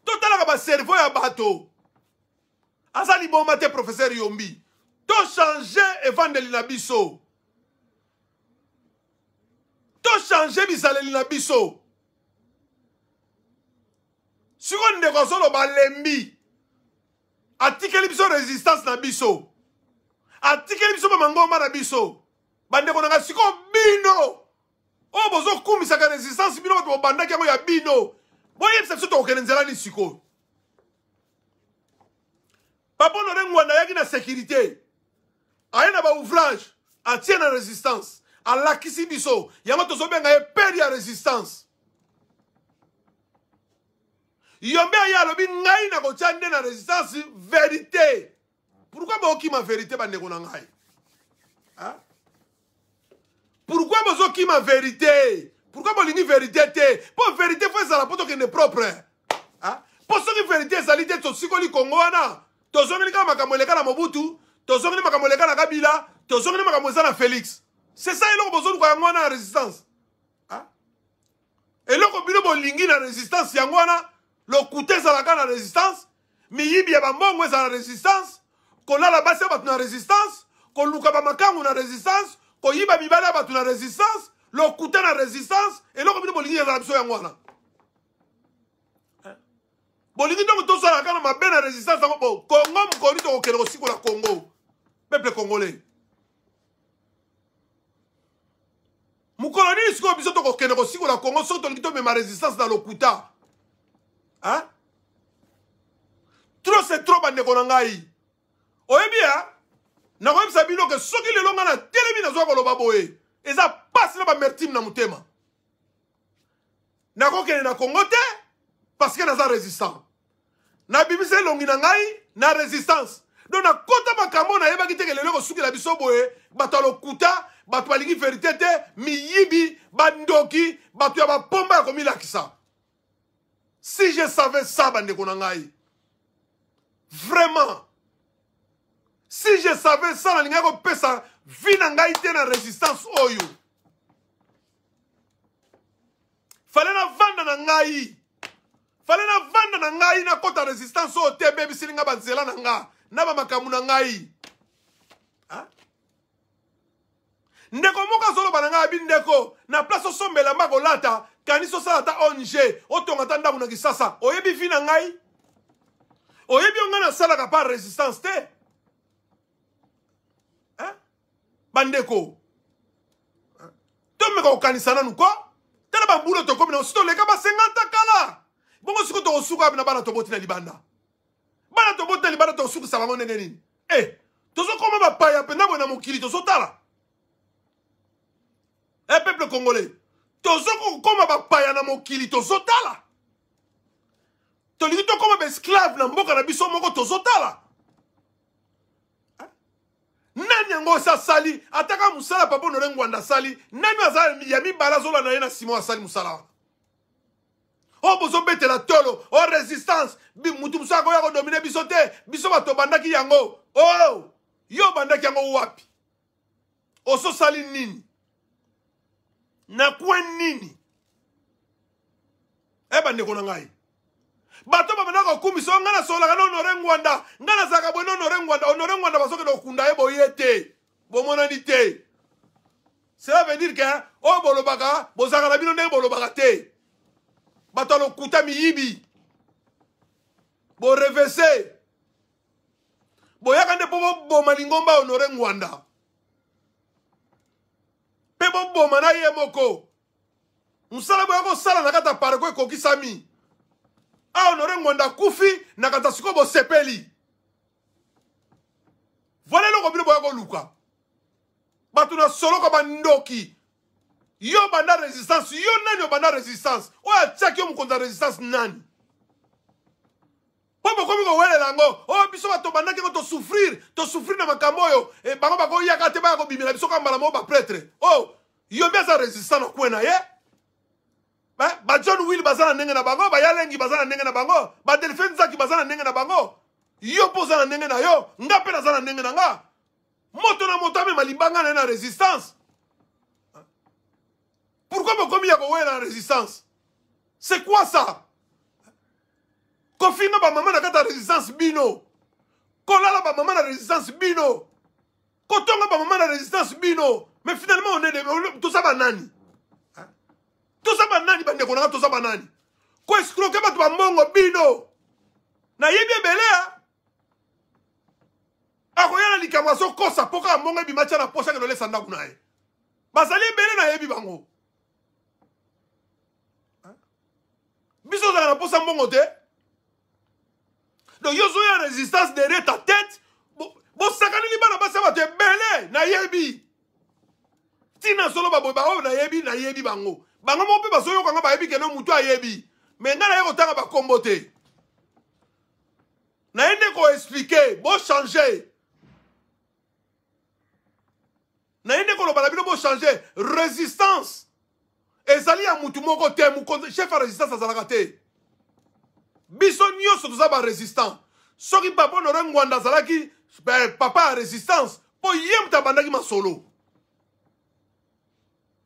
totalaka baservo ya bato aza liboma te professeur yombi tochange evandeli na biso tochange bizaleli na biso sikoyo ndeko azoloba lembi atikeli biso resistance na biso atikeli biso bamangomba na biso bandeko na ngai sikoyo bino oyo bozokumisaka resistance bino bato bobandaki yango ya bino boyebisa biso tokokende nzelani sikoyo papa onore ngwanda ayaki na sécurité aye na baouvrage atie na résistance alakisi biso yango tozobenga ye pere ya résistance yombe aye alobi ngai nakotya nde na résistance vérité pourkui bookima vérité bandeko na ngai pourkui bozokima vérité pourkui bolingi vérité te mpo vérité fo ezala mpo tokende propre mpo soki vérité ezali te tosikoli kongo wana tozongeli kaka makambo eleka na mobutu tozongeli makambo eleka na kabila tozongeli makambo eza na félix c'est ça eloko bozoluka yango wana na résistance ah? eloko bino bolingi na résistance yango wana lokuta ezalaka na résistance miyibi ya bambongo ezala na résistance kolala basi ya bato na résistance koluka bamakangu na résistance koyiba mibale ya bato na résistance lokuta na résistance eloko bino bolingi ezala biso yango wana bolingi ndongo tozala kaka na mabe na résistance yango bo kongo mokoni tokokende kosikola kongo peuple congolais mokolo nini sikoyo biso tokokende kosikola kongo soki tolingi tomema résistance na lokuta a tro se tro bandeko na ngai oyebi ya nakoyebisa bino ke soki lelo ngai na telemi nazwa koloba boye eza pasi na bamertime na motema nakokende na kongo te parce que naza résistant nabimisi elongi na ngai na resistance don nakɔta makambo oyo nayebaki teke lelo ekosukela biso boye bato ya lokuta bato balingi verité te miyibi bandoki bato ya bapomba ya komilakisa si je savais ça bandeko na ngai vraiment si je savais ça nalingaki kopesa vi na ngai te na résistance oyo fale na vanda na ngai fale na vanda na ngai nakɔta resistance oyo te ebebisili nga banzela na nga na bamakambo na ngai ah? ndeko moko azoloba na ngai abi ndeko na place osombela mba kolata kanisi osala ata ong otonga ata ndambo na kisasa oyebi vi na ngai oyebi yo ngai nasalaka pa resistance te eh? bandeko eh? tomeka kokanisa nanu ko tala bambula tokomi na osi toleka basenga ntakala bongo sikoyo tokosuka na bana toboti na libanda bana toboti na libanda tokosukisa bango ndenge nini e tozokoma bapaya mpenza boye na mokili tozotala e peuple congolais tozokokoma bapaya na mokili tozotala tolingi tokoma baesclave na mboka na biso moko tozotala eh? nani yango osa asali ataka mosala papa onore ngwanda asali nani ya mibale azola na ye na nsima asali mosala wana oyo oh, bozobetela tolo o oh, résistance mutu mosusu akoya kodomine biso te biso bato obandaki yango o oh, yo obandaki yango wapi ososali nini na kue nini e bandeko na ngai bato babandaka kokumisa oyo ngai nasololaka na honore ngwanda ngai nazalaka boye na honore ngwanda honore ngwanda bazokende kokunda ye boye te bomonani te cela veut dire ke oyo bolobaka bozalaka na bino ndenge bolobaka te bato alokuta miyibi borevese boyaka nde mpo boboma lingomba honore ngwanda mpe boboma na ye moko mosala boya kosala na kati ya parko ekokisami ahonore ngwanda akufi na kati ya sikoyo bosepeli vola eloko bino boya koluka bato na soloka bandoki yo banda resistance yo nani obanda resistance oyo atiaki yo mokonzi ya resistance nani mpo bokomi kowelela yango oyo oh, biso bato bandaki yango tosouffrir tosouffrir na makambo oyo eh, bango bakoyaka te baya kobimela biso ka mbala moo bapretre o oh, yombi aza resistant na kwe na ye bajohn will baza na ndenge na bango bayalengi baza na ndenge na bango badelfin zaki baza na ndenge na bango yo mpo oza na ndenge na yo nga mpe naza na ndenge na nga moto na moto amema libanga na ye na resistance pourquoi bokomi ya kowela résistance c'est quoi ça kofina bamama na kati ya résistance bino kolala bamama na résistance bino kotonga bamama na résistance bino mais finalement onene toza banani toza banani bandeko na nga toza banani koescroke bato bambongo bino nayebi ebele akoya na likambo azokosa mpo kaka mbongo ebima tia na posa akendo lesa ndako na ye bazali ebele nayebi bango biso ozalaka na mposa mbongo te donc yo ozoya résistance derrière ta tête bosakaneli bana basi ya bato ebele nayebi ntina soloba boye baoyo nayebi nayebi bango bango moko mpe bazoyokanga bayebi kende motu ayebi me ngai naye kotanga bakombo te naye nde koexplike bochange naye nde koloba na bino bochange résistance ezali ya mutu moko te mokonzi chef ya résistance azalaka te biso nyonso toza barésistant soki papa lore ngwanda azalaki papa ya résistance mpo ye moto abandaki masolo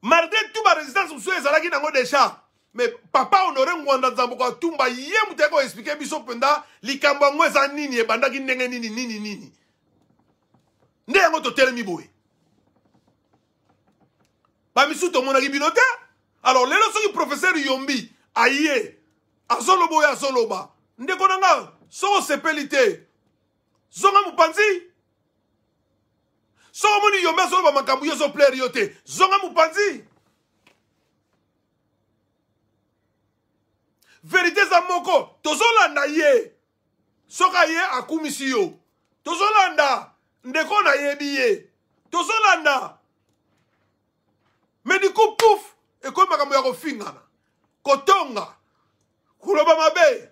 malgré tout barésistance mosusu ezalaki nango déjà me papa honore ngwanda nzambe koatumba ye moto yaki koexplike biso mpenza likambo yango eza nini ebandaki ndenge nini nini nini nde yango totelemi boye bamisu tomonaki bino te alors lelo soki professeur yombi aye azoloba oyo azoloba ndeko na nga soki osepeli te zonga mopanzi soki omoni yombi azoloba makambo yo ezoplaire yo te zonga mopanzi verité eza moko tozolanda ye soki aye akumisi yo tozolanda ndeko nayebi ye tozolanda me du coup pouf kofingana kotonga koloba mabe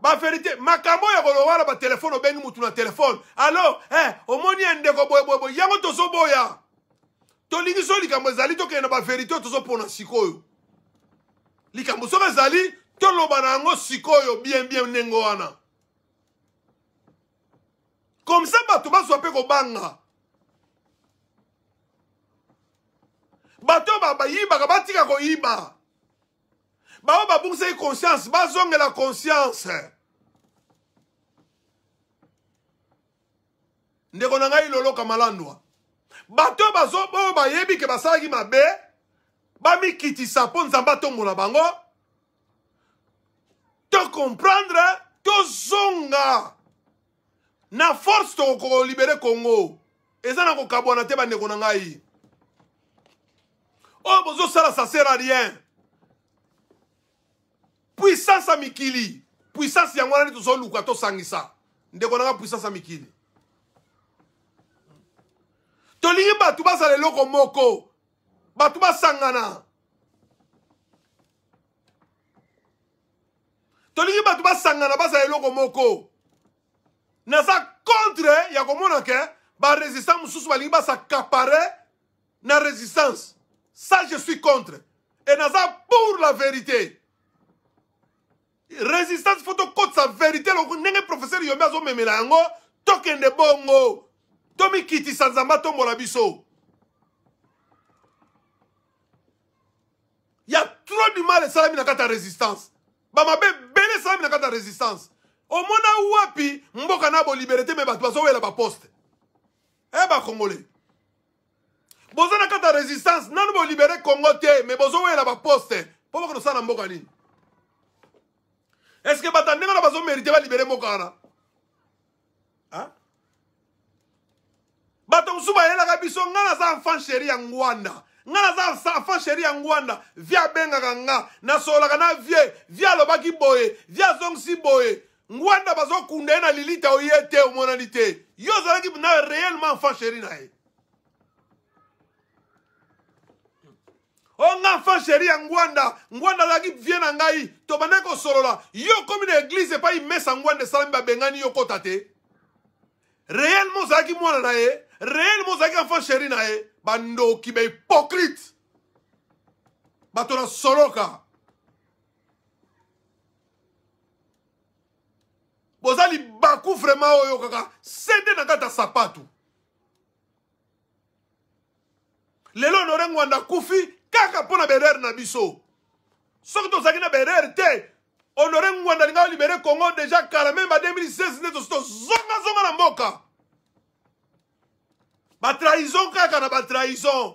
baferi te makambo oyo koloba wana batelefone obengi mutu na telefone alo eh, omoni ya ndeko boyeboyeboye yango tozoboya tolingi so likambo ezali tokende na baverite oyo tozopona sikoyo likambo soki ezali toloba na yango sikoyo bienbien ndenge wana komsa bato bazwa mpe kobanga bato oyo bayibaka batika koyiba bao babungisaki conscience bazongela conscience ndeko na ngai loloka malandwa bato oyo bayebi ke basalaki mabe bamikitisa mpo nzambe atombola bango tocomprendre tozonga na force tokolibere congo eza na kokabwana te bandeko na ngai oyo bozosala ça sert a rien puissance ya mikili puissance yango wana nde tozoluka tosangisa ndeko nanga puissance ya mikili tolingi bato bazala eloko moko bato basangana tolingi bato basangana bazala eloko moko naza contre ya komona ke baresistant mosusu balingi basakapare na résistance ça je suis contre et naza pour la vérité resistance fo tokotisa verité loko ndenge professeur yombe azomemela yango tokende bongo tomikitisa nzambe atombola biso ya trop du mal esalami na kati ya résistance bamabe ebele esalami na kati ya résistance omona wapi mboka na bolibere te me bato bazowela baposte e eh, bakongole boza na kati ya résistance nanu bolibere kongo te me bozowela baposte mpo bokona osala na mboka nini est ce que bato ndenge wana bazomérite balibere mboka wana bato mosusu bayelaka biso nga naza enfant sheri ya ngwanda nga naza enfant sheri ya ngwanda vie abengaka nga nasololaka na vie vie alobaki boye vie azongisi boye ngwanda bazokunda ye na lilita oye te omonani te yo ozalaki na réellement enfant sheri na ye o nga fa sheri ya ngwanda ngwanda azalaki vie na ngai tobandaki kosolola yo komi na eglize epai mesa ngwanda esalami babengani yo kota te réellement ozalaki mwana na ye réellement ozalaki enfant sheri na ye bandoki bahypocrite bato na soloka boza libaku vraiment oyo kaka sede na kati ya sapatu lelo nore ngwanda akufi kaka mpo na berere na biso soki tozalaki na berere te honore ngwanda linga olibere congo deja kala meme ba 2016 nde tosi tozongazonga na mboka batraison kaka na batraison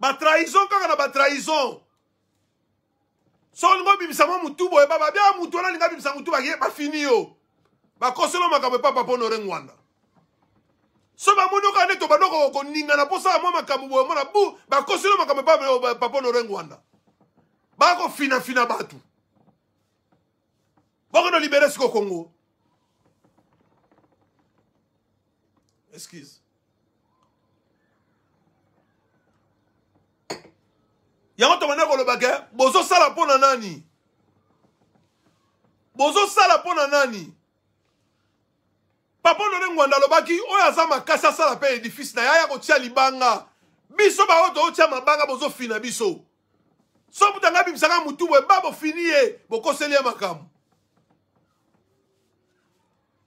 batraison kaka na batraison so olingi obimisa mwa motu boye baba bia motu wana alingi abimisa motu bafini yo bakoselo makambo epapa mpo honore ngwanda so bamoni okaa nde tobandi koningana mposala mwa makambo boye mona bu bakosilo makambo epa papa lorengo wana bakofinafina bato bakona libere siko kongo excuse yango tobanda koloba ke bozosala mpo na nani bozosala mpo na nani papa onone ngwanda alobaki oyo aza makasi asala mpe edifice na ye aya kotia libanga biso baoyo tootya mabanga bozofina biso so mutu anga abimisaka mutu boye ba bofini ye bokoseli ye makambo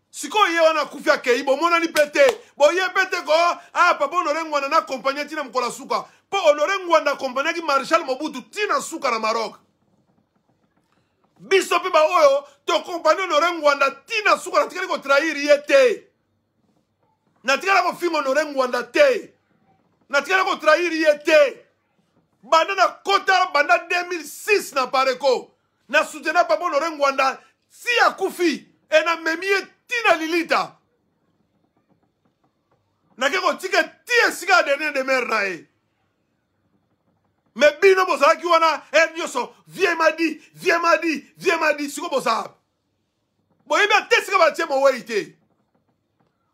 sikoyo ye wana akufi akei bomonani mpe te boye mpe te ko ah papa honore ngwanda na akompanye ntina mokolo ya suka mpo honore ngwanda akompanyaki marshal mobutu ntina suka na maroc biso mpe baoyo tokompani honore ngwanda ntina suka natikali kotrahiri ye te natikala kofinga honore ngwanda te natikala kotrahiri ye te banda na kota banda 2006 na pareko na sutena papa honore ngwanda si akufi e na memi ye ntina lilita nake kotika ti esika ya dernier demere na ye me bino bozalaki wana ere eh, nyonso vie madi vie madi vie madi siko bozala boyebi ate esika batie mowei te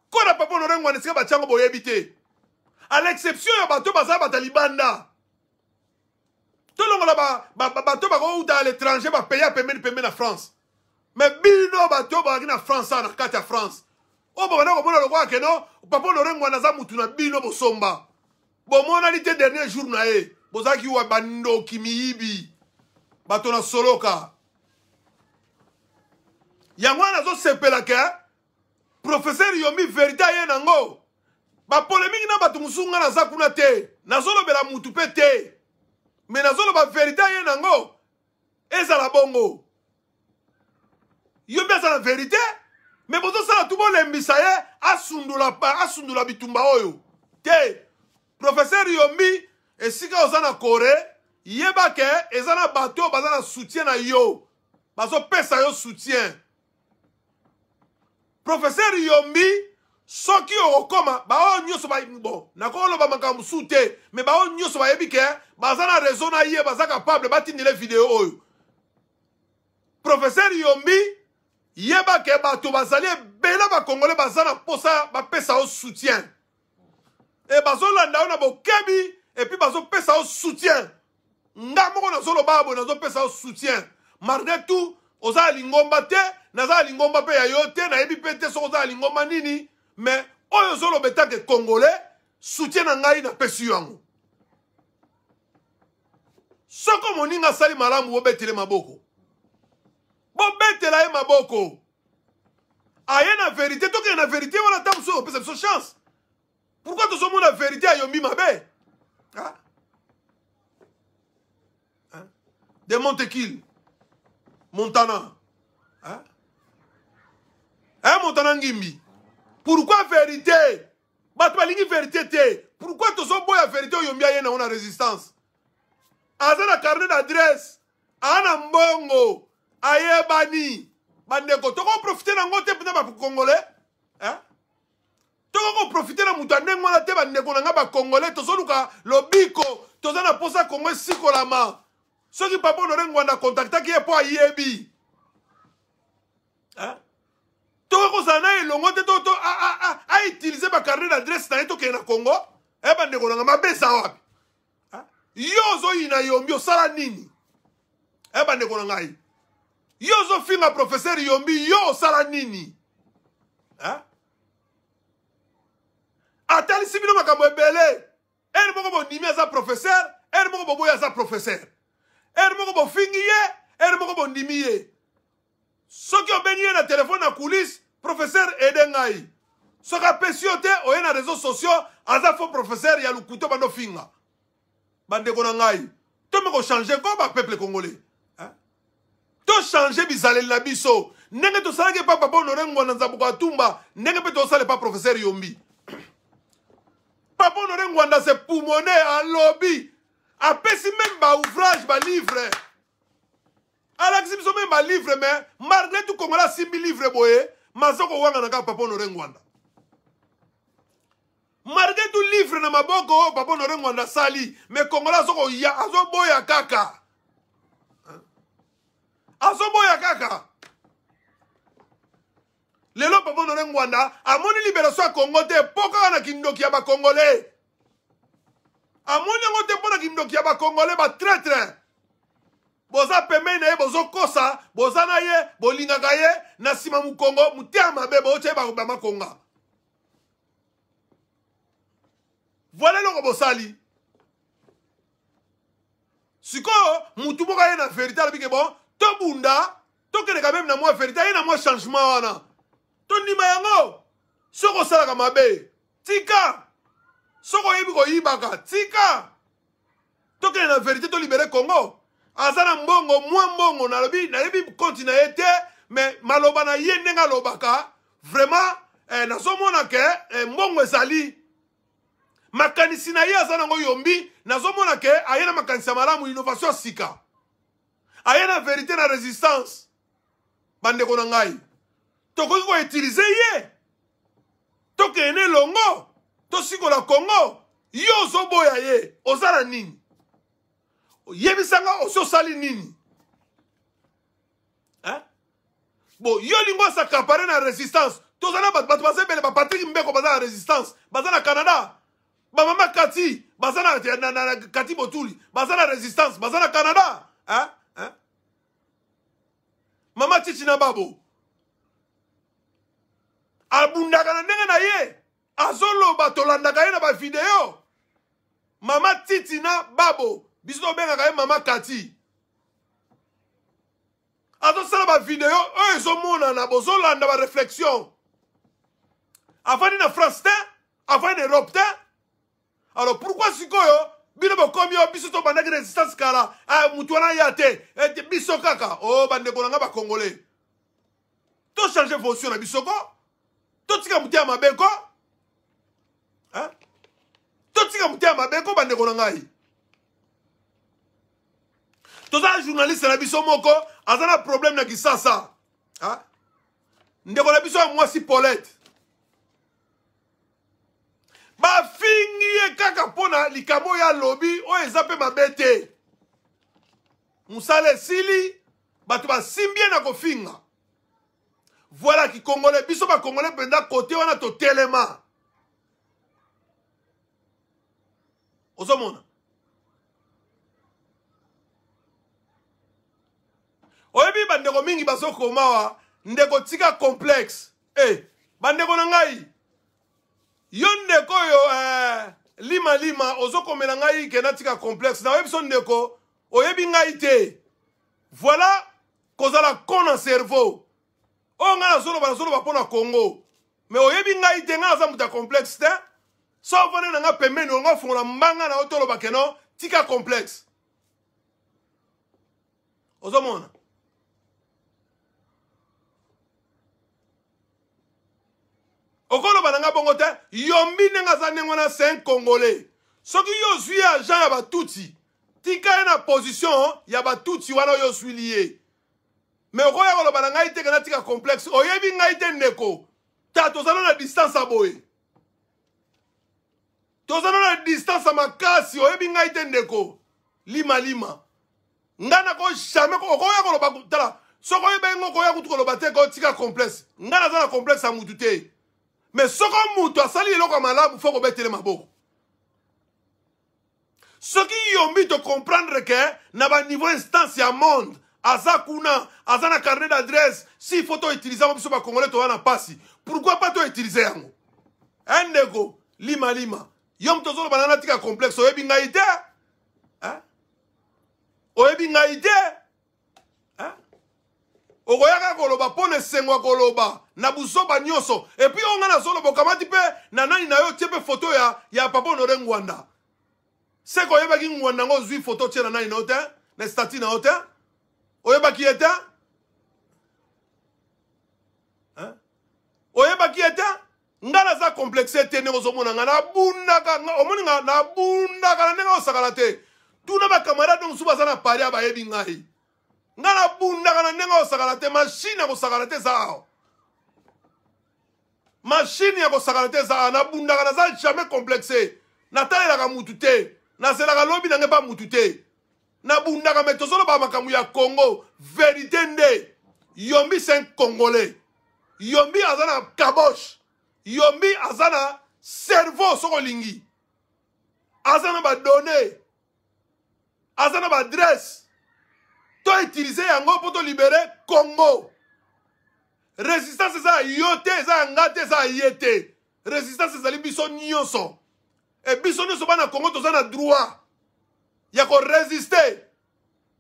kona papa onorengwa na esika batie yango boyebi te à l'exception ya bato bazala bata libanda tolongola bato bakouta à l'étranger bapaye ya pembeni pembeni na france me bino bato bazalaki na france awa na kati ya france oyo babanda komona lokola keno papa onorengwa naza mutu na bino bosomba bomonani te dernier jour na ye ozalaki wa bandoki miyibi bato na soloka yango wana azosepela ke eh? profeser yomi verite aye nango bapolemiki na bato mosusu ngai naza kuna te nazolobela mutu mpe te me nazoloba verite aye nango ezala bongo yo mpe aza na verite me bozosala tu bolembisa ye asundula, asundula bitumba oyo te profeser yomi esika oza na kore yeba ke eza na bato oyo baza na soutien na yo bazopesa yo soutien profeser yombi soki okokoma baoyo nyonso bon nakoloba makambo mosusu te me baoyo nyonso bayebi ke baza na réseau na ye baza kapable batindile video oyo profeser yombi yeba ke bato bazali ebele bakongole baza na mposa bapesa yo soutien e bazolanda yo na bokebi epuis bazopesa yo soutien nga moko nazoloba boye nazopesa yo soutien marde tout oza ya lingomba te naza ya lingomba mpe ya yo te nayebi mpe te soki oza ya lingomba nini me oyo ozoloba etake congolais soutien na ngai napesi yo yango soko moninga asali malamu bobetele maboko bobetela ye maboko aye na verité tokende na verité wana ta mosusu opesa biso chance pourkui tozomona verité ayombi mabe Hein? Hein? De Montequil, Montana. Hein? Hein, Montana Ngimbi? Pourquoi vérité? Batbalingi vérité Pourquoi tous les boys vérité au on a résistance? aza na carnet d'adresse aa na mbongo ayebani bandeko tokoprofite nango te mpena bakongole eh? toko koprofite na moto ya ndenge wana te bandeko na ngai bacongolais tozoluka lobiko toza na mposa kongo esikolama soki papa olorengwanda kontaktaki ye mpo ayebi tokoki kozala na elongo te autilize bakarne d'adresse na ye tokende na kongo e eh, bandeko nanga mabe eza wapi yo ozoyina yombi osala nini e bandeko na ngai yo ozofinga profeser yombi yo osala nini hein? atalisi bino makambo ebele ere moko bondimi aza profeser ere moko boboyi aza profeser ere moko bofingi ye ere moko bondimi ye soki obengi ye na telefone na coulisse profeser ede ngai soki apesi yo te oye na réseau sociaux aza fo profeser ya lukutu obanda ofinga bandeko na ngai tomi kochange ko bapeuple congolais tochange bizaleli na biso ndenge tosalaki pa papa honore ngwana nzabuko atumba ndenge mpe tosale pa profeser yombi papa honore ngwanda se pumone alobi apesi meme baouvrage balivre alakisi biso meme balivre me malgré tout kongola asimbi livre boye maza kowangana kaka papa honore ngwanda malgré tout livre na maboko oyo oh, papa honore ngwanda asali me kongola azokoya azoboya kaka azoboya kaka lelo papa none ngwanda amoni liberation ya kongo te mpo kaka na kindoki ya bakongole amoni yango te mpo na kindoki ya bakongole batraitre boza pembeni na ye bozokosa boza na ye bolingaka ye na nsima mokongo motema mabe bootya ye bamakonga voila eloko bosali sikoyo motu moko ye na verité alobike bon tobunda tokendeka meme na mwa verité ye na mwa changement wana tondima yango soki osalaka mabe tika soki oyebi koyibaka tika tokende na verité tolibere congo aza na mbongo mwa mbongo nalobi nayebi konti na ye te me maloba na ye ndenge alobaka vraiment eh, nazomona ke eh, mbongo ezali makanisi na ye aza nango yombi nazomona ke aye na makanisi ya malamu innovation sika aye na verité na résistance bandeko na ngai tokoki koutilize ye tokende elongo tosikola kongo ye ozoboya ye oza na nini oyebisanga osi osali nini bo yo olingo asakapare na résistance toza na bato baza ebele bapatrik mbeko baza na résistance baza na canada bamama kati baza na, na, na, na kati botuli baza na résistance baza na canada hein? Hein? mama tichi na babo abundaka na ndenge na ye azoloba tolandaka ye na bavideo mama titina babo biso tobengaka ye mama kati azosala bavideo oyo ezomonana bozolanda bareflexion afandi na france te afandi na europe te alors pourquoi sikoyo bino bokomi oyo biso tobandaki résistance kala ah, motu wana ya te eh, biso kaka o oh, bandeko na nga bacongolais tochange fonction na biso ko totika motema mabe ko totika motema mabe ko bandeko na ngai toza journaliste na biso moko aza na problème na kisasa ndeko na biso ya mwasi paulette bafingi ye kaka mpo na likambo oyo alobi oyo eza mpe mabe te mosala esili bato basimbi ye na kofinga voilà qui congolais biso ba congolais penda côté wana to telema ozomona oyebi bandeko mingi bazokomawa ndeko tika complexe hey, eh, bandeko na ngai yo ndeko oyo eh, limalima ozokomela ngai kena tika complexe na oyebi biso ndeko oyebi ngai te voilà kozala ko na cerveau oyo oh, ngai nazoloba nazoloba mpo na kongo me oyebi ngai te ngai aza moto ya complexe te so ovandi na nga pembeni ongo afungola mbanga na yo toloba keno tika complexe ozomona okoloba na nga bongo te yombi ndenge aza ndenge wana sen congolais soki yo ozwi agent ya batuti tika ye na position ya batuti wana oyo ozwili ye me okoya koloba na ngai teke natika complexe oyebi oh, ngai te ndeko ta tozala oh, na distance ya boye tozala na distance ya makasi oyebi ngai te ndeko limalima ngai nako jamais okoya koloba tala soki oyebengo okoya kutu koloba te kotika complexe ngai naza na complexe ya mutu te me soko mutu asali eloko ya malamu fo kobetele maboko soki yombi tocomprendre ke na baniveau instance ya monde aza kuna aza na carnet d'adresse si fo toutilize yango biso bakongole toza na mpasi pourkui mpa toutilize yango e ndeko limalima yo moto ozoloba nana tika complexe oyebi ngai te oyebi ngai te okoyaka koloba mpo na esengo ya koloba na buzoba nyonso epui oyo ngai nazoloba okamati mpe na nani na yo tie mpe foto ya, ya papa onore ngwanda se koyebaki ngwanda yango ozwi foto tie na nani na yo te na stati na yo te oyebaki ete oyebaki ete ngai naza komplexe te ndenge ozomona ngai nabundaka omoni ngai nabundaka na ndenge osakala te tuna bakamarade mosusu baza na paria bayebi ngai ngai nabundaka na ndenge osakala te mashine ya kosakala te eza awa mashine ya kosakala te eza awa nabundaka naza jamais komplexe natalelaka mutu te nazelaka lobi na ngai mpa mutu te nabundaka me tozolobaka makambo ya congo verité nde yombi se congolais yombi aza na kaboshe yombi aza na cerveau soko olingi aza na badone aza na baadresse toutilize yango mpo tolibere congo résistance eza ya yo te eza ya nga te eza ya ye te résistance ezali biso nyonso e biso nyonso bana congo toza na droit ya koresiste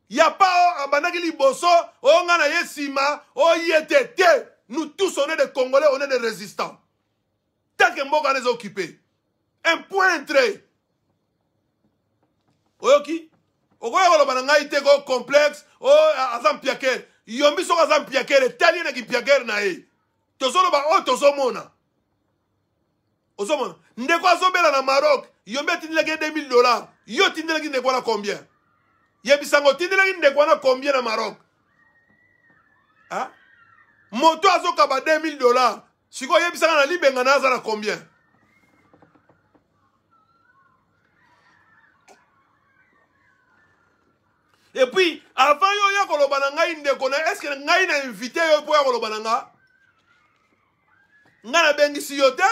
ya pa oyo abandaki liboso oyo ngai na ye nsima oye te te nous tous on est des congolais on est des résistants tant ke mboka wana eza okipe un point entré oyoki okoya koloba na ngai te ko complexe o aza mpiakere yombi soko aza mpiakere tali ye na kimpiakere na ye tozoloba oyo tozomona ozomona ndeko azobela na maroc yombi atindilaki ye 2000 dollar yo otindelaki ndeko wana combien yebisanga otindelaki ndeko wana combien na maroc ha? Ah? moto azokaba 2000 dollar sikoyo oyebisanga na libenga na aza na combien epuis avant yo oya koloba na ngai ndeko na estce ngai na invite yo mpo ya koloba na nga ngai nabengisi yo te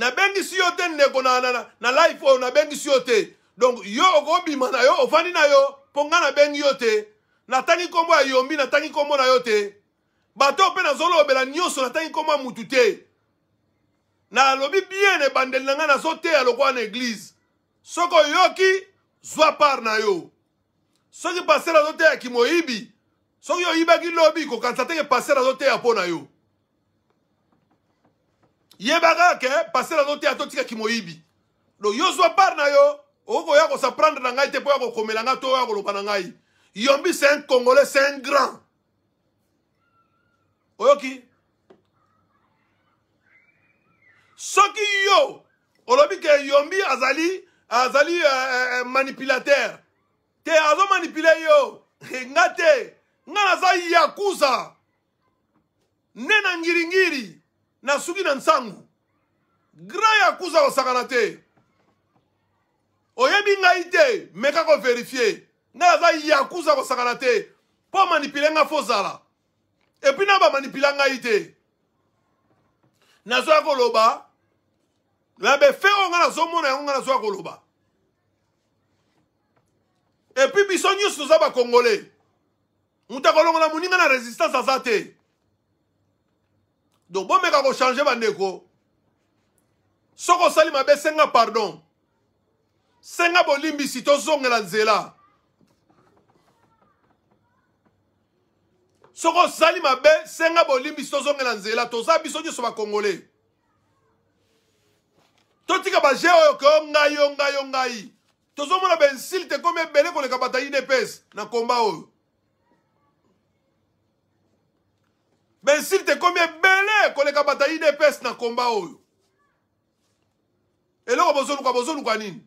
nabendisi yo te ndeko na, na, na, na life oyo nabendisi yo te donk yo okobima na yo ofandi na yo mpo ngai nabengi yo te natangi nkombo ya yombi natangi nkombo na yo te bato mpe nazolobela nyonso natangi nkombo ya mutu te nalobi bien ebandeli na ngai nazoteya lokola na eglize soki oyoki zwa part na yo soki paster azoteyaki moyibi soki oyibaki lobi kokanisa teke paster azoteya mpo na yo yebaka ke paster azo teya totikaki moyibi lo yo zwa part na yo okoya kosaprendre na ngai te mpo ya kokomela ngai to oya koloba na ngai yombi c'est un congolais c'est un grand oyoki soki yo olobi ke yombi azali azali euh, euh manipulateur te azo manipule yo nga te nga naza yakuza nde na ngiringiri na suki na nsangu grand ya kuza kosakana te oyebi ngai te meka koverifie ngai aza yakuza kosakana te mpo manipule nga fozala epui na bamanipula ngai te nazoya koloba na befe oyo ngai nazomona yango ngai nazoya koloba epui biso nyonso toza bakongole moto akolongola moninga na resistance aza te donc bomeka kochange bandeko soki osali mabe senga pardon senga bolimbisi tozongela nzela soki osali mabe senga bolimbisi tozongela nzela toza biso nyonso bakongole totika baje oyo ke yo oh, ngai yo oh, ngai yo oh, ngai tozomona bainsulte komi ebele koleka bata idps na komba oyo bensilite ekomi ebele koleka bato ya idps na komba oyo eloko bozoluka bozoluka nini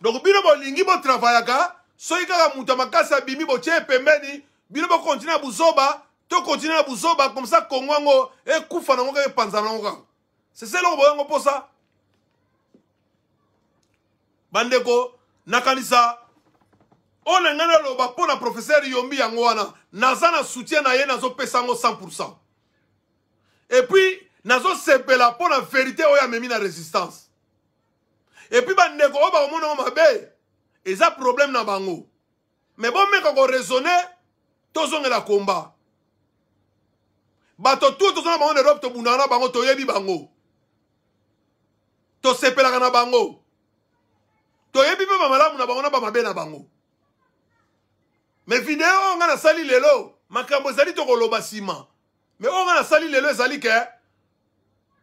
donk bino bolingi botravayaka soki kaka moto ya makasi abimi botie pembeni bino bokontinue na buzoba to kontinue na buzoba komsa kongo yango ekufa nango kaka epanzana nango kaka sese eloko boyango mposa bandeko nakanisa oyo na ngai naloba mpo na profeser yombi yango wana naza na soutien na ye nazopesa yango 100 epuis nazosepela mpo na verité oyo amemi na résistance epuis bandeko oyo bakomonango mabe eza problème na bango me bomeka koraisonne tozongela komba bato tu toza na bango na erope tobundaka na bango toyebi bango tosepelaka na bango toyebi mpe bamalamu na bango na bamabe na bango me video oyo nga nasali lelo makambo ezali to koloba nsima me oyo nga nasali lelo ezali ke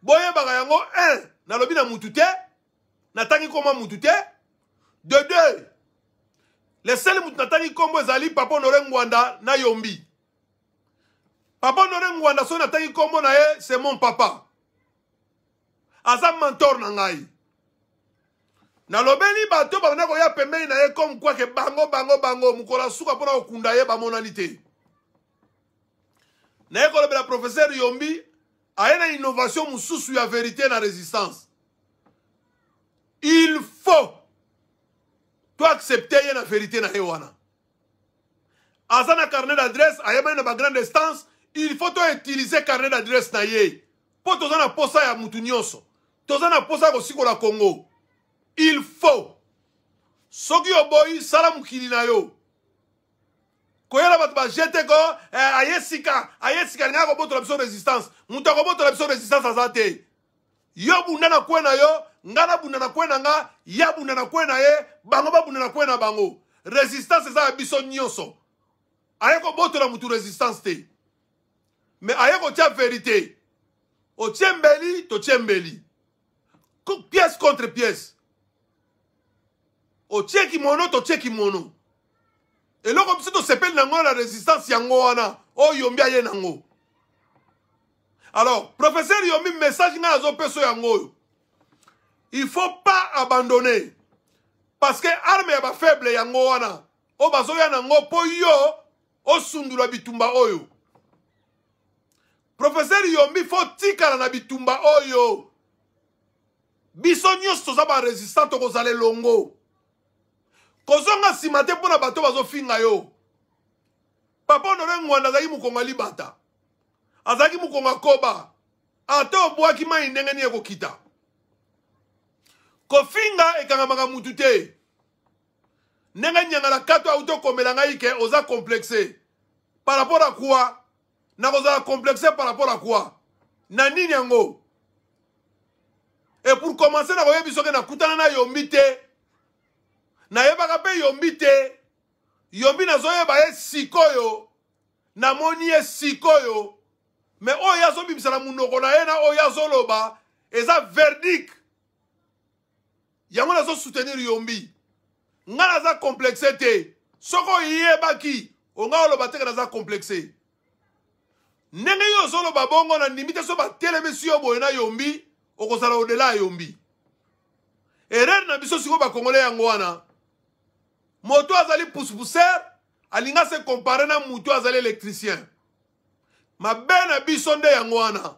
boyebaka yango 1 eh, nalobi na mutu te natangi koma mutu te de 2 leseli mutu natangi nkombo ezali papa honore ngwanda na yombi papa honore ngwanda soki natangi nkombo na ye se mon papa aza mentor na ngai nalobeli bato babanda koya pembeni na ye comme kwake bango bango bango mokolo asuka mpona kokunda ye bamonani te naye kolobela professeur yombi aye na innovation mosusu ya verité na résistance il faut toaccepte ye na verité na ye wana aza na carnet d'adresse ayebani na bagrande instance il faut toutilize carnet d'adresse na ye mpo toza na posa ya mutu nyonso toza na posa ya kosikola congo il faut soki oboyi sala mokili na yo koyela bato bajete ko eh, aye sika aye sika alingaka kobotola biso résistance moto akobotola biso résistance aza te yo bunda na kwe na yo ngai nabunda na kwe na nga ya bunda na kwe na ye bango babunda na kwe na bango résistance eza ya biso nyonso aye kobotola motu résistance te me aye kotia vérité otie mbeli totie mbeli pièce contre pièce otie kimono totie kimono eloko biso tosepeli nango na resistance yango wana oyo yombi aye nango alors professeur yombi message ngai azopesa yango oyo il faut pas abandonner parce que arme ya bafaible yango wana oyo bazoya nango mpo yo osundula bitumba oyo professeur yombi fo tikala na bitumba oyo biso nyonso toza baresistant tokozala elongo kozonga nsima te mpo na bato bazofinga yo papa onore ngwanda azalaki mokongo ya libata azalaki mokongo akoba ate obwaki mai ndenge nini ekokita kofinga ekangamaka mutu te ndenge nyangala kato auti okomela ngai ke oza komplexe par rapport a quoi nakozala komplexe par rapport a quoi na nini yango e pour commencer nakoyebi soki nakutana na yombi te nayebaka mpe yombi te yombi nazoyeba ye sikoyo namoni ye sikoyo me oyo azobimisa na munoko na ye na oyo azoloba eza verdict yango nazosoutenir yombi ngai naza komplexe te soki oyebaki ongai oloba teke naza komplexe ndenge yo ozoloba bongo na ndimi te so batelemisi yo boye na yombi okozala odela ya yombi erere na biso sikoyo bakongole yango wana moto azali pusupusere alingi ase kompare na motu azali électricien mabe na biso nde yango wana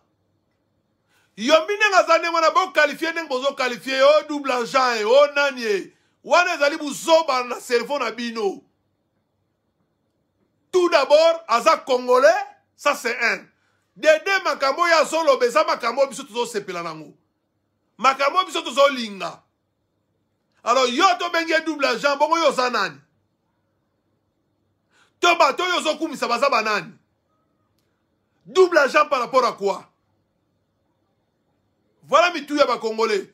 yombi ndenge aza ndenge wana bokalifie ndenge bozokalifie ye o double agent ye o oh nani ye wana ezali bozoba na cerveau na bino tout d'abord aza congolais ça c'est un dede makambo oyo azoloba eza makambo oyo biso tozosepela nango makambo oyo biso tozolinga alors yo tobenge double agent bongo yo oza nani to bato oyo ozokumisa baza banani double agent par rapport à quoi voilà mituya bacongolais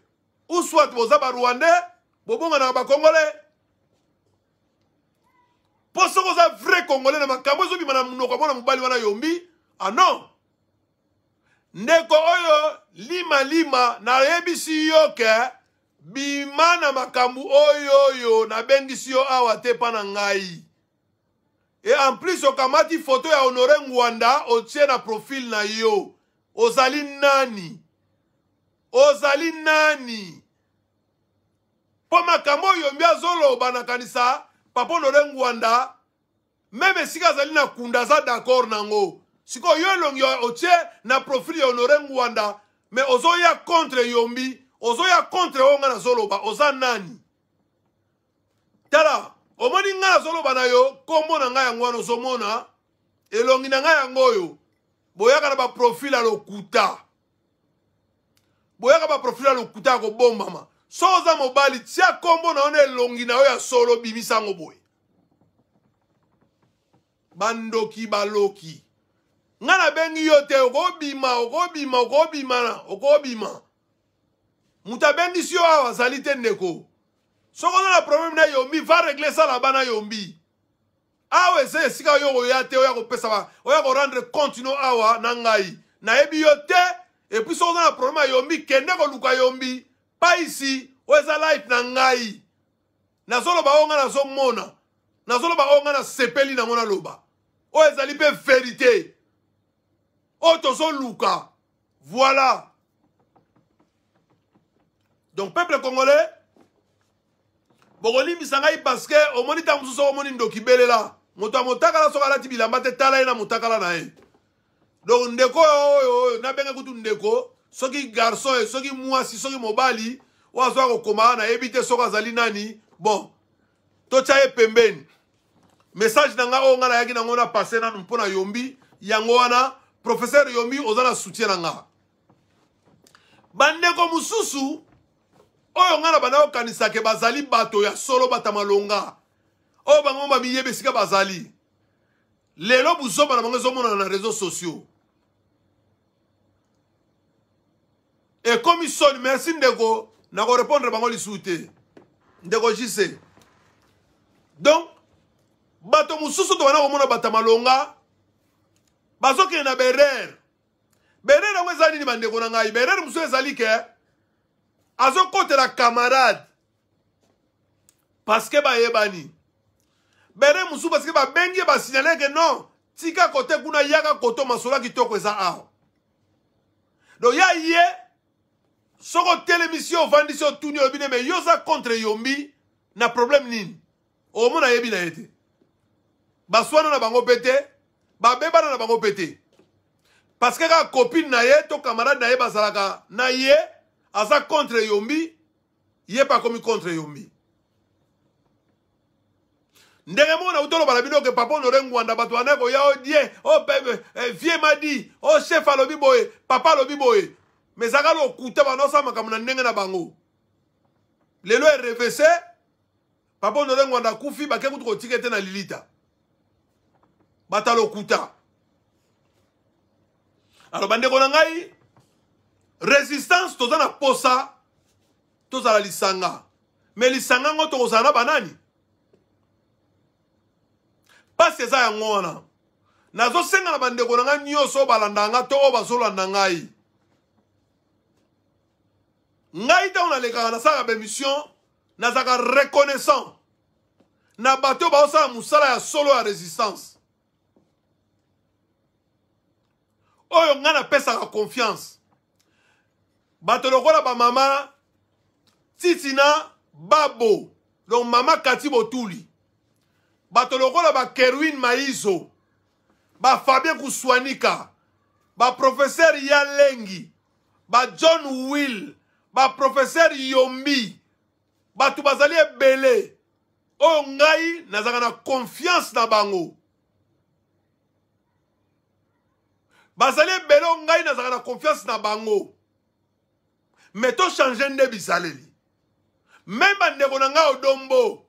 ou soit boza barwandais bobonganaka bacongolais mpo soki oza vrai congolais na makambo ezobima na monoko ya mwana mobali wana yombi ah non ndeko oyo limalima nayebisi yo ke bima na makambo oyo oyo nabengisi yo awa te mpa na ngai e en plus okamati foto ya honore ngwanda otie na profile na yo ozali nani ozali nani mpo makambo oyo yombi azoloba nakanisa papa honore ngwanda meme esika azali na kunda aza d'accord nango sikoyo yo elongi otie na profile ya honore ngwanda me ozoya contre yombi ozoya contre oyo ngai nazoloba oza nani tala omoni ngai nazoloba na yo kombo na ngai yango wana ozomona elongi na ngai yango oyo boyaka na baprofile ya lokuta boyaka baprofile ya lokuta ya kobombama so oza mobali tia kombo na yo na elongi na yo ya solo bimisango boye bandoki baloki ngai nabengi yo te okobima okobima okobima okobima moto abendisi yo awa azali te ndeko soki oza na probleme na yombi va regle esalaba na yombi awa eza esika oyo koya te oya kopesa oya korendre continue awa na ngai nayebi yo te epui soki oza na probleme ya yombi kende koluka yombi paisi oyo eza life na ngai nazoloba oyo ngai nazomona nazoloba oyo ngai nasepeli nango naloba oyo ezali mpe verité oyo tozoluka voila donc peuple congolais bokolimbisa ngai parceke omoni ntango mosusu omoni ndoki belela moto ya motakala soki alati bilamba te tala ye na motakala na ye donc ndeko oyo oyo oyo nabenga kutu ndeko soki garçon ye soki mwasi soki mobali oyo azwaka kokoma nayebi te soki azali nani bon totya ye pembeni message na ngai oyo ngai nayaki nango na passe nanu mpo na yombi yango wana professeur yombi oza na soutien na nga bandeko mosusu oyo ngai na banda kokanisaka bazali bato ya solo bata malonga oyo bango bamiyebi esika bazali lelo buzomba na bango ezomonana na réseau sociaux ekomi soni merci ndeko nakorépondre bango lisusu te ndeko jise donc bato mosusu tobanda komona bata malonga bazokende na berere berere yango eza nini bandeko na ngai berere mosusu ezali ke azokotela camarade parceke bayebani bere mosusu parceke babengi ye basinaleke non tika kote kuna yaka koto masolo ya kitoko eza awa don ya ye soki otelemi si ovandi si otuni oyebi ne me yo oza contre yombi na problème nini omona yebi na ye te baswana na bango mpe te babebana na bango mpe te parceke kaka copine na ye to camarade na ye bazalaka na ye aza contre yombi ye mpe akomi contre yombi ndenge moko nauti olobala bino oke papa onore ngwanda bato banda koya odie oh, oh, eh, vie madi o oh, chef alobi boye papa alobi boye me ezaka lokuta bana osala makambo na ndenge na bango lelo erevese papa onore ngwanda akufi bake kutu kotika ete na lilita bato alokuta alo bandeko na ngai résistance toza na posa tozala lisanga me lisanga yango tokozala na banani mpasi eza yango wana nazosenga na bandeko na ngai nyonso oyo balanda nga to oyo bazolanda ngai ngai ntango nalekaka nasalaka bemission nazalaka reconnaissant na bato oyo bazosala mosala ya solo ya résistance oyo ngai napesaka confiance bato lokola bamama titina babo donc mama kati botuli bato lokola bakerwin maizo bafabien kuswanika baprofeser ya lengi bajohn will baprofeser yombi bato bazali ebele oyo ngai nazalaka na konfiance na bango bazali ebele oyo ngai nazalaka na konfiance na bango me tochange nde bizaleli me bandeko na ngai odombo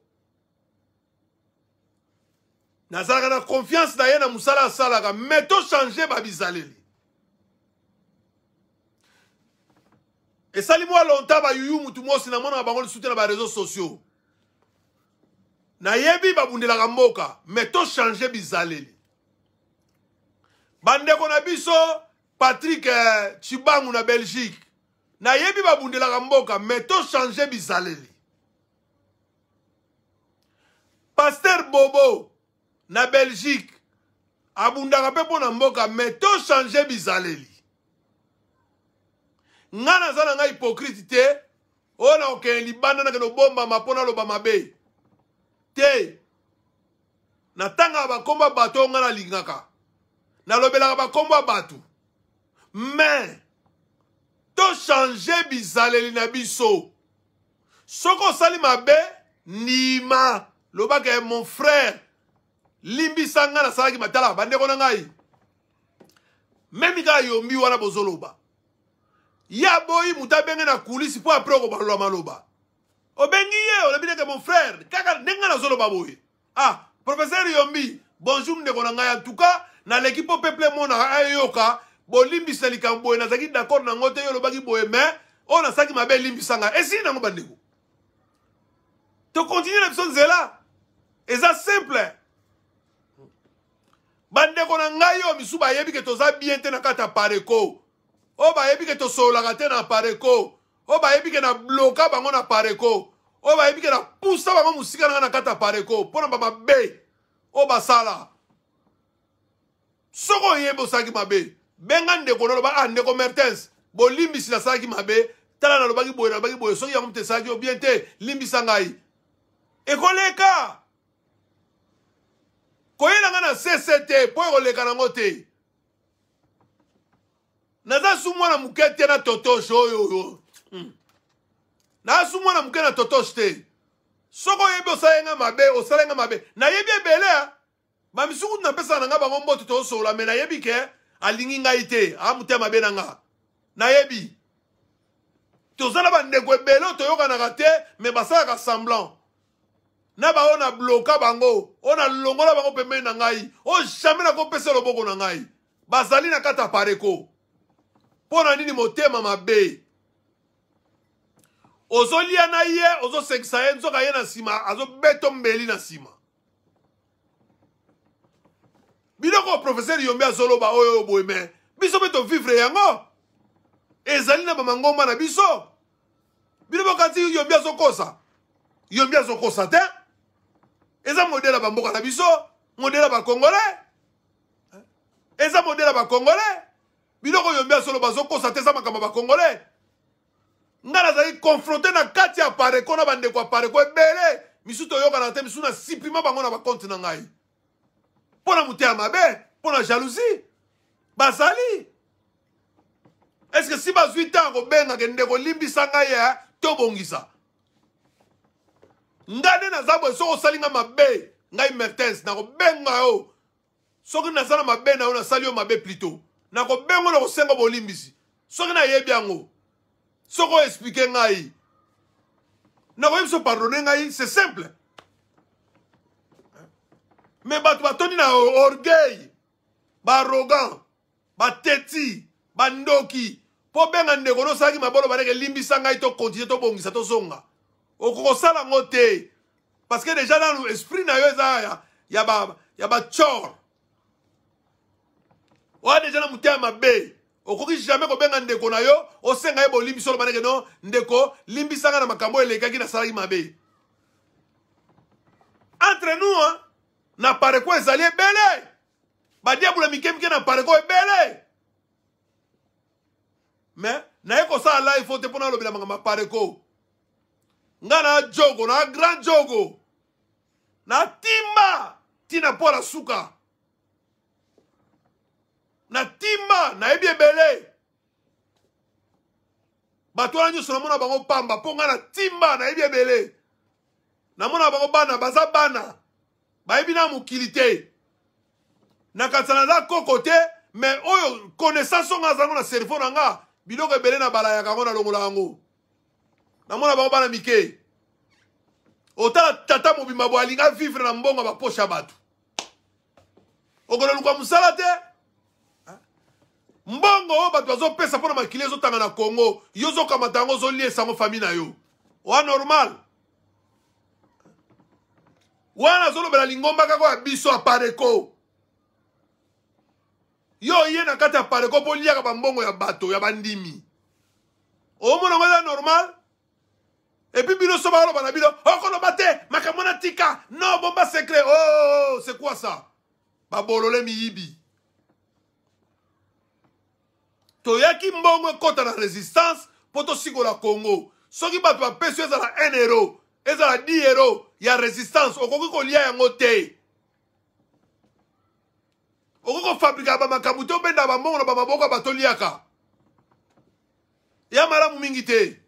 nazalaka na confiance na ye na mosala asalaka me tochange babizaleli esali mwa lonta bayuyu mutu mosi na mona na bango lisuti na bareseau sociaux nayebi babundelaka mboka me tochange bizaleli bandeko na biso patrik eh, chibangu na belgique nayebi babundelaka mboka me tochange bizaleli paster bobo na belgique abundaka mpe mpo na mboka me tochange bizaleli ngai naza na ngai hipokrite te oyo nakokende libanda nakende obombama mpo naloba mabe te natangaka bakombo ya bato oyo ngai nalingaka nalobelaka bakombo ya bato mais tochange bizaleli na biso soki osali mabe ndima lobaka ye mon frère limbisa ngai nasalaki matala bandeko na ngai memi kaka yombi wana bozoloba ye aboyi moto abenge na kulisi mpo apres okobalola maloba obengi ye olobi ndenge mon frère kaka ndenge nazoloba boye ah professeur yombi bonjour ndeko na ngai antuka naleki mpo peple mona ayoka bolimbisa likambo boye nazalaki d'accord na yango te yo olobaki boye me oyo nasalaki mabe elimbisa ngai eh, esili nango bandeko tokontinue na biso nzela eza simple bandeko na ngai oyo misu bayebi ke toza bien te na kati ya pareko oyo bayebi ke tosololaka te na pareko oyo bayebi ke na bloka bango na pareko oyo bayebi ke na pusa bango mosika na ngai na kati ya pareko mpo na bamabe oyo basala soko oyebi osalaki mabe benga ndeko noloba ah ndeko mertens bolimbisi nasalaki mabe tala nalobaki boye nalobaki boye soki yango mute esalaki yo bien te limbisa ngai ekoleka koyela ngai na sese te mpo ekoleka nango te naza su mwana moke te na totoshe oyo oyo hmm. naza su mwana moke na totoshe te soki oyebi osalenga mabe osalenga mabe nayebi ebele ah. bamisukutu napesaka na ngai bango mbote tozosola me nayebi ke alingi ngai te amutema be na nga nayebi tozala bandeko ebele toyokanaka te me basalaka semblant na baoyo na bloka bango oyo nalongola bango pembeni na ngai oyo jamai nakopesa loboko na ngai bazali na kati ya pareko mpo na nini motema mabe ozolia na ye ozosekisa ye nzoka ye na nsima azobeto mbeli na nsima biloko o profeser yombe azoloba oyo boye me biso mpe tovivre yango ezali na bamangomba na biso bino bokati yombi azokosa yombi azokosa te eza modele ya bamboka na biso modele ya bakongole eza modele ya bakongole biloko yombi azoloba azokosa te eza makambo ya bakongole ngai nazali konfronte na kati ya pareko na bandeko ya pareko ebele misu toyokana te misu na siprima bango na bakonte na ngai mpo na moto ya mabe mpo na jalousie bazali estce si bazwi ntango bengaka ndeko olimbisa ngai ya eh, tobongisa ngai nde naza boye soki osali ngai mabe ngai mertens nakobenga yo soki naza na mabe na yo nasali yo mabe pluto nakobenga na kosenga bolimbisi soki nayebi yango soki oexplike ngai nakoyebi so pardone ngai c'est simple me bato batondi na orgueil baarrogant bateti bandoki mpo benga ndeko nosalaki mabolo bandeke elimbisa ngai tokontinue tobongisa tozonga okokosala yango te parce que déjà nanu esprit na yo eza ya, ya, ba, ya bachor oya déjà na moteya mabe okoki jamais kobenga ndeko na yo osenga ye bolimbisa oloba ndeke no ndeko limbisanga na makambo elekaki nasalaki mabe entre nous hein? na pareko ezali ebele badiabula mikemike na pareko ebele me naye kosala live te mpo nalobela makambo ya pareko ngai na jogo na grand jogo natimba ntina mpo na suka natimba nayebi ebele bato wana nyonso namona bango pamba mpo ngai natimba nayebi ebele namona bango bana baza bana bayebi na mokili te na kanisala aza koko te me oyo connaissance ongo azango na cerveau na nga biloko ebele na balayaka yango nalongola yango namona bango bana mike otala tata mobimba bo alinga vivre na mbongo ya baposhe ya bato okololuka mosala te mbongo oyo bato bazopesa mpo na makili ezotanga na kongo yo ozokamata yango ozoliesa yango fami na yo oa normal wana azolobela lingomba kaka ya biso ya pareko yo ye na kati ya pareko mpo liaka bambongo ya bato ya bandimi omona ngo eza normal epuis bino so bakoloba na bino okoloba oh, te makambo na tika no bomba sekret o oh, oh, oh, c'est quoi ça babolole miyibi toyaki mbongo ekɔta na résistance mpo tosikola congo soki bato bapesi yo ezala un héros ezala 10 euro ya résistance okoki kolia yango te okoki kofabrika bamakambo te obenda bambongo na bamaboko ya bato oliaka ya malamu mingi te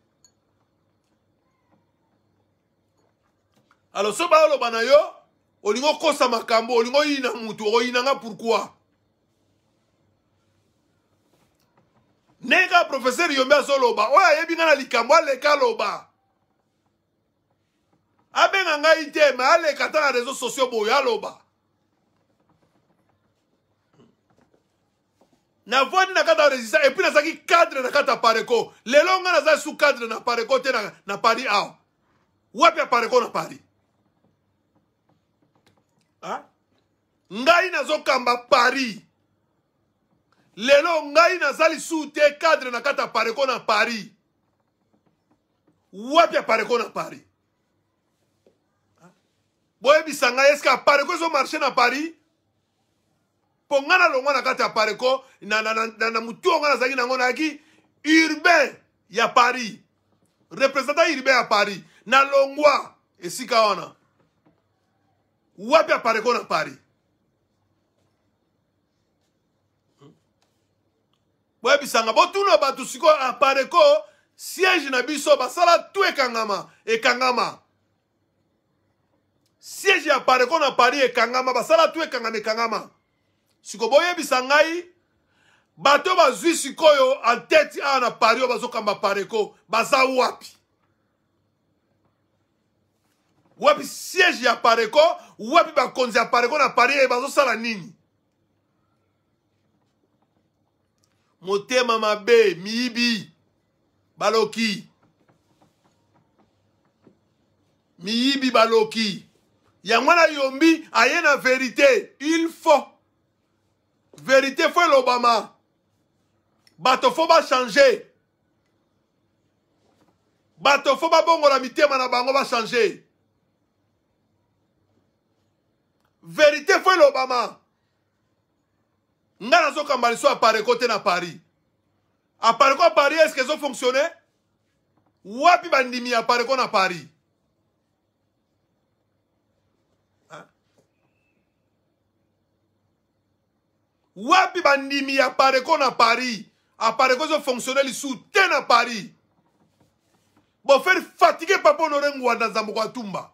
alo so baoloba na yo olingi okosa makambo olingi oyina mutu okoyinanga pourkui ndenge kaka profeser yombe azoloba oyo ayebi ngai na likambo aleka aloba abenga ngai te me aleka ata na réseau sociaux boye aloba navandi na kati ya résistance epuis nazalaki cadre na kati ya pareco lelo ngai nazali su cadre na pareco te na, na paris awa wapi ya pareco na paris ha? ngai nazokamba paris lelo ngai nazali su te cadre na kati ya pareco na paris wapi ya pareco na paris boyebisa ngai eske apareko ezomarshe na paris mpo ngai nalongwa na kati ya apareko na, na, na, na, na motu ongai nazalaki nango nayaki urbain ya paris representant urbain ya paris nalongwa esika wana wapi apareko na paris boyebisanga botuna bato sikoyo apareko siège na biso basala tu ekangama ekangama siège ya pareko na paris ekangama basala tu ekangama ekangama sikoyo boyebisa ngai bato bazwi sikoyo antete awa na paris oyo bazokamba pareko baza wapi wapi siège ya pareko wapi bakonzi ya pareko na paris eye eh, bazosala nini motema mabe miyibi baloki miyibi baloki yango wana yombi aye na verité il faut verité fo elobama bato fo bachange bato fo babongola mitema na bango bachange verité fo elobama ngai nazokamba liso apareko te na paris apareko a paris estce ezofonctionne wapi bandimi apareko na paris wapi bandimi ya pareko na paris apareko ezofonctionne lisusu te na paris bofaire fatike papa honore ngwanda nzambe koatumba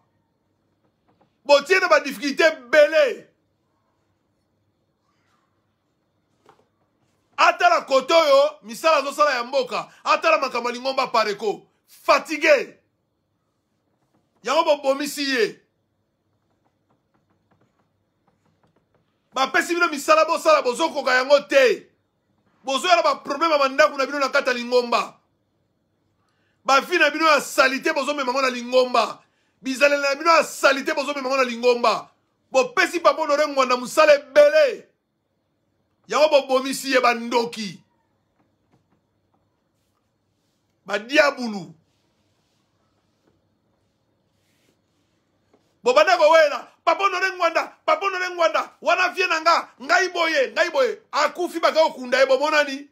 botie na badiffikulté ebele atala kote oyo misala azosala ya mboka atala makambo ya lingomba apareko fatigue yango bobomisi ye bapesi bino misala bosala bozokoka yango te bozoyala baprobleme ya bandako na bino na kati ya lingomba bavi na bino ya sali te bozomema ngo na lingomba bizalela na bino ya sali te bozomema ngo na lingomba bopesi papa honore ngwanda mosala ebele yango bobomisi ye bandoki badiabulu bobanda kowela papa onore ngwanda papa onore ngwanda wana vie na nga ngai boye ngai boye akufi baka kokunda ye bomonani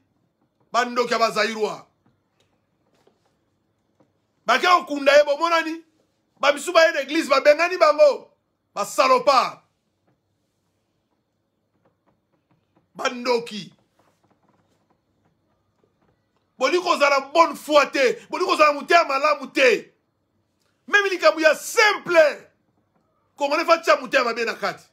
bandoki ya bazairwa bake kokunda ye bomonani bamisu baye na eglize babengani bango basalopa bandoki bolingi kozala bonne foi te bolingi kozala motema malamu te meme likambo ya simple congolais fatia motema mabe na kati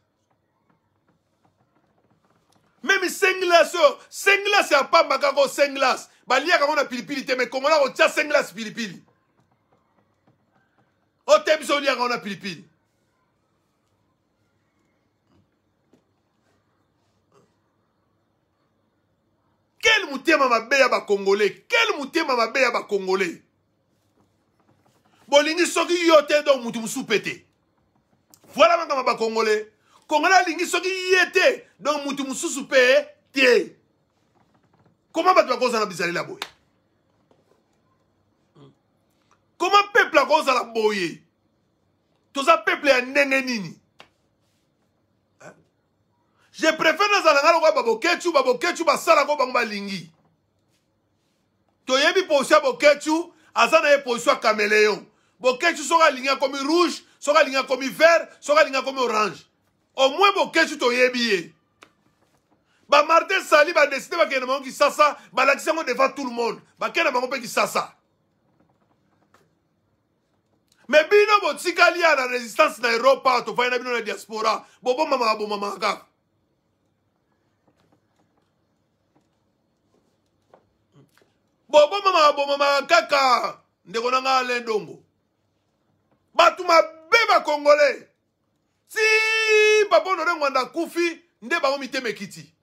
meme senglas oyo oh, senglas apambaka yango senglas baliaka yango na pilipili te me congolais akotia senglas pilipili ote oh, biso oliaka yango na pilipili quel motema mabe ya bacongolais quel motema mabe ya bacongolais bolingi soki yo te donc motu mosupe te voilà makambo bakongole kongole alingi soki ye te donc mutu mosusu mpe te koma bato bakozala bisalela boye koma peuple akozala boye toza peuple ya ndenge nini je préfère nazala ngai lokola baboketu baboketu basalaka bango balingi toyebi position ya boketu aza na ye position ya caméléon boketu soki alingi akomi rouge soki alingi akomi vert soki alingi akomi orange au moins bokesi toyebi ye bamartin sali badeside bakende bango kisasa balakisi yango devant tout le monde bakenda bango mpe kisasa me bino botikali ya na résistance na eropa ah, tofai na bino na diaspora bobomamaka bomamaka kaka bobomamaka bomamaka kaka ndeko na ngai alendongo bato mabe bakongole si papa onore ngwanda akufi nde bango mitema ekiti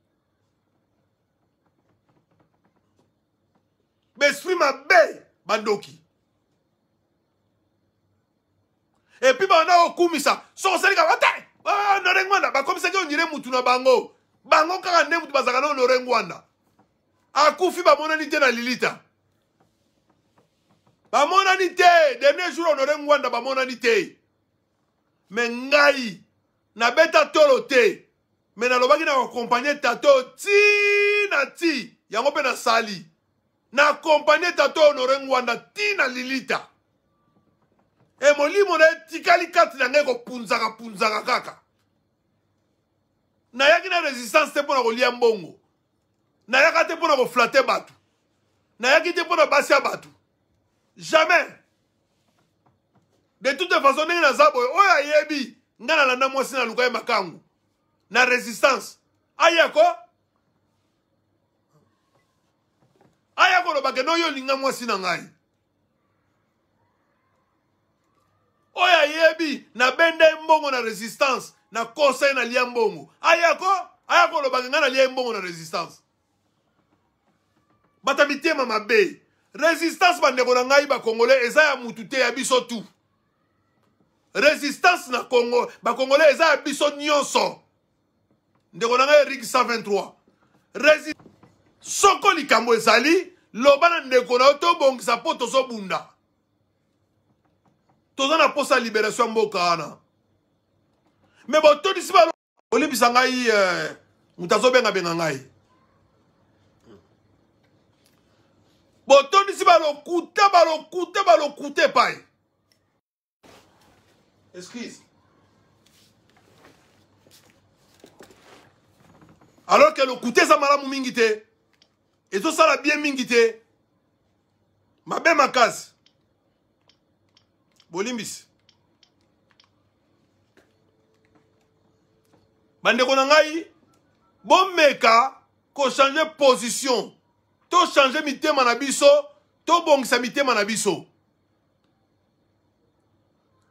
baesprit mabe bandoki epui banda okumisa soki osali kaka te onore ngwanda bakomisaki ondire mutu na bango bango kaka nde mutu bazalaka na onore ngwanda akufi bamonani te na lilita bamonani te dernier jour onore ngwanda bamonani te me ngai nabeta tolo te me nalobaki na koakompagne tato ti na ti yango mpe nasali na akompagne tato honore ngwanda ti na lilita e molimo na ye tikali kati na ngai kopunzakapunzaka kaka nayaki na resistance te mpo na kolia mbongo nayaka te mpo na koflate bato nayaki te mpo na basi ya bato jamais de toute façon ndenge naza boye oyo ayebi ngai nalanda mwasi naluka ye makangu na résistance ayako aya koloba kende oyo olinga mwasi na ngai oyo ayebi nabende mbongo na résistance nakosa ye nalia mbongo ayako aya koloba kenga nalia ye mbongo na résistance bata mitema mabe résistance bandeko na ngai bakongole eza ya mutu te ya biso tu résistance na congo bakongolais eza ya biso nyonso ndeko na ngai erik 123 Rési... soko likambo ezali loba na ndeko na yo tobongisa mpo tozobunda toza na mposa ya libération ya mboka wana me botondisi ba olibisa ngai eh, moto azobengabenga ngai botondisi balokuta balokuta balokuta epai Excuse. alors que lokuta eza malamu mingi te ezosala bien mingi te mabe makasi bolimbisi bandeko na ngai bomeka kochange position tochange mitema na biso tobongisa mitema na biso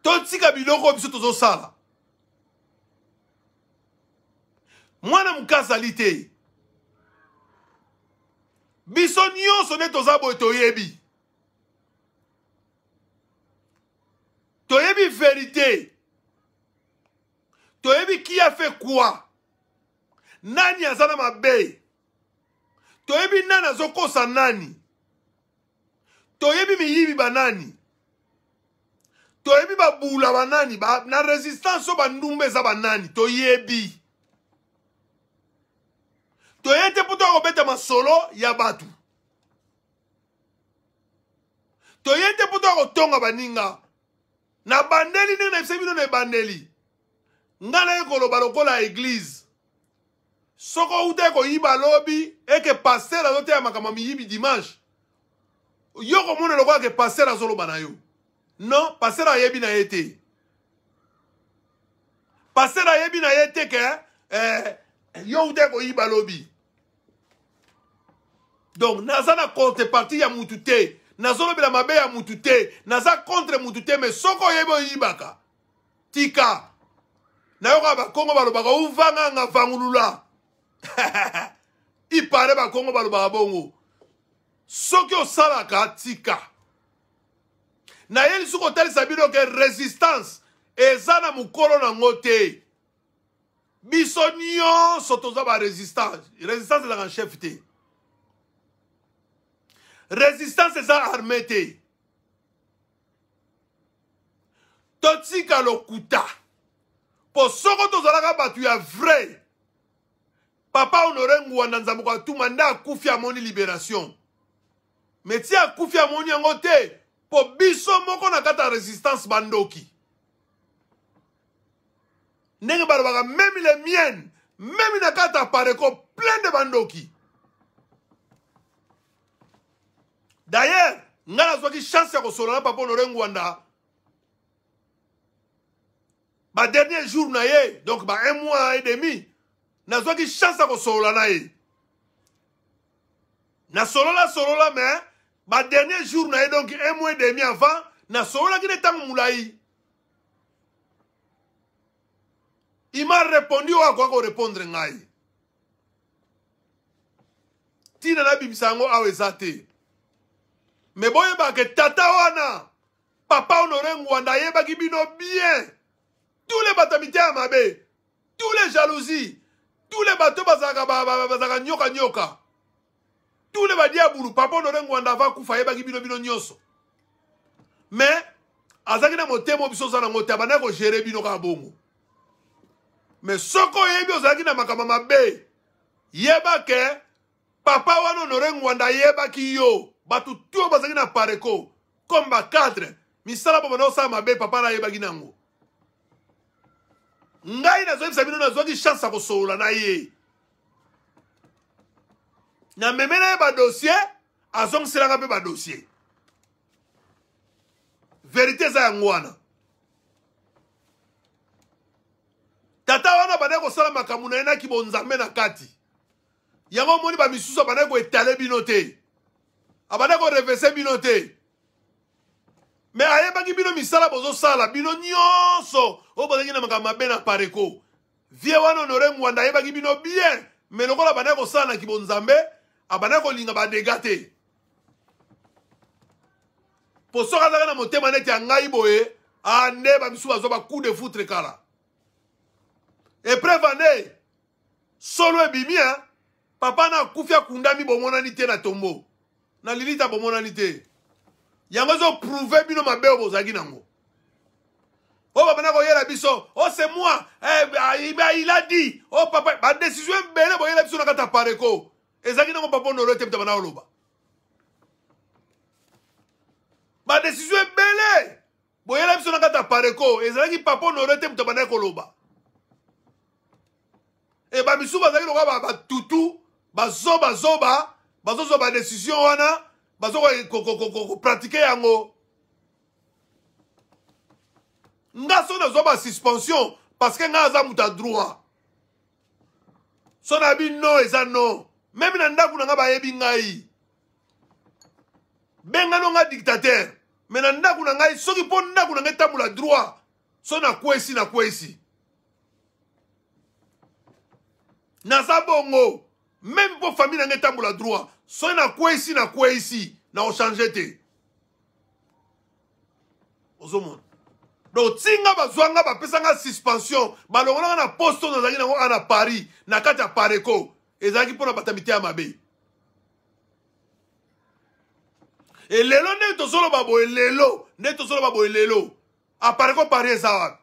totika biloko biso tozosala mwana moke azali te biso nyonso nde toza boye toyebi toyebi verite toyebi ki afe kwa nani aza na mabe toyebi nani azokosa nani toyebi miyibi banani toyebi babula banani ba, na resistance oyo bandumba eza banani toyebi toye te mpo toya kobeta masolo ya bato toye te mpo toya kotonga baninga na bandeli ndenge nayebisa bino na ebandeli ngai naye koloba lokola eglize soki outa ekoyiba lobi eke paster azoteya makambo miyibi dimanche yo komona lokola ke paster azoloba na yo non paster ayebi na ye te paster ayebi na ye te ke eh, yo ute koyiba lobi donc naza na contrepartie ya mutu te nazolobela mabe ya mutu te naza contre mutu te mais soki oyebi oyibaka tika nayoka bakongo balobaka uvanga nga vangulula ipare bakongo balobaka bongo soki osalaka tika nayeli soki otalisa bino ke résistance eza na mokolo nango te biso nyonso toza barésistance résistance ezaka chef te résistance eza armé te totika lokuta mpo soko tozalaka bato ya vrai papa honore nguwa na nzambe ko atuma nde akufi amoni libération me ti akufi amoni yango te mpo biso moko na kati ya résistance bandoki ndenge balobaka meme le mienne meme na kati ya pareko plein de bandoki d'ailleurs ngai nazwaki chance ya kosola na papa honore ngwanda badernier jour na ye donc ba un mois et demi nazwaki chance ya kosolola na ye nasolola solola mais badernier jour na ye donc un mois demi avant nasololaki ne ntango molai il m'a répondu oyo akoka korépondre ngai ntina nabibisa yango awa eza te me boyebake tata wana papa honore ngwanda ayebaki bino bien tous le bato mite ya mabe tous le jalousie tous le bato bazalaka nyokanyoka tule badiabulu papa onolengo wanda avakufa ayebaki bino bino nyonso me azalaki na motema oyo biso oza nango te abandaki kogere bino kaka bongo me soki oyebi ozalaki na makambo mabe yeba ke papa wana honore ngwanda ayebaki yo bato tu oyo bazalaki na pareko comme ba 4 misala bo banda osala mabe papa na ayebaki nango ngai nazoyebisa bino nazwaki chance ya kosolola na ye nameme na ye badossier azongiselanga mpe badossier verité eza yango wana tata wana bandai kosala makambo na ye na kibonzambe na kati yango omoni bamisusu abandai koetale bino te abandai korevese bino te me ayebaki bino misala bozosala bino nyonso oyo bozangi na makambo mabe na pareko vie wana honore ngwanda ayebaki bino bien me lokola bandai kosala na kibonzambe abanda kolinga badega te mpo soki azalaka na motema neti ya ngai boye ande ah, bamisu bazwa bacoup de foutre kala epreve ande solo ebimia ah, papa na akufi akundami bomonani te na tombo na lilita bomonani te yango ezoprouve bino mabe oyo bozalaki nango oyo babanda koyela biso o oh, se moi eh, il a dit o oh, papa badesizio ebele boyela biso na kati ya pareko ezalaki nango babonolo ete mutaba naoloba badesizio ebele boyela biso na kati ya pareko ezalaki papa onoro ete mutaba naye koloba e bamisu bazalaki lokola batutu bazobazoba bazozwa badesizio wana bazokopratike yango nga so nazwa basuspension parce que nga aza moto ya droit so na bino eza non meme na ndako na ngai bayebi ngai bengano ngai dictateur me na ndako na ngai soki mpo ndako na ngai etambola droit so nakwesi nakwesi naza bongo meme mpo famille na ngai etambola droit so nakwesi nakwesi na ochange te ozomona donc ntinga bazwanga bapesanga suspension balongolanga na poste oyo nazalaki nango wana na paris na kati ya pareco ezalaki mpona batamite ya mabe elelo ndenge tozoloba boye lelo ndenge tozoloba boye lelo apareko pari eza wapi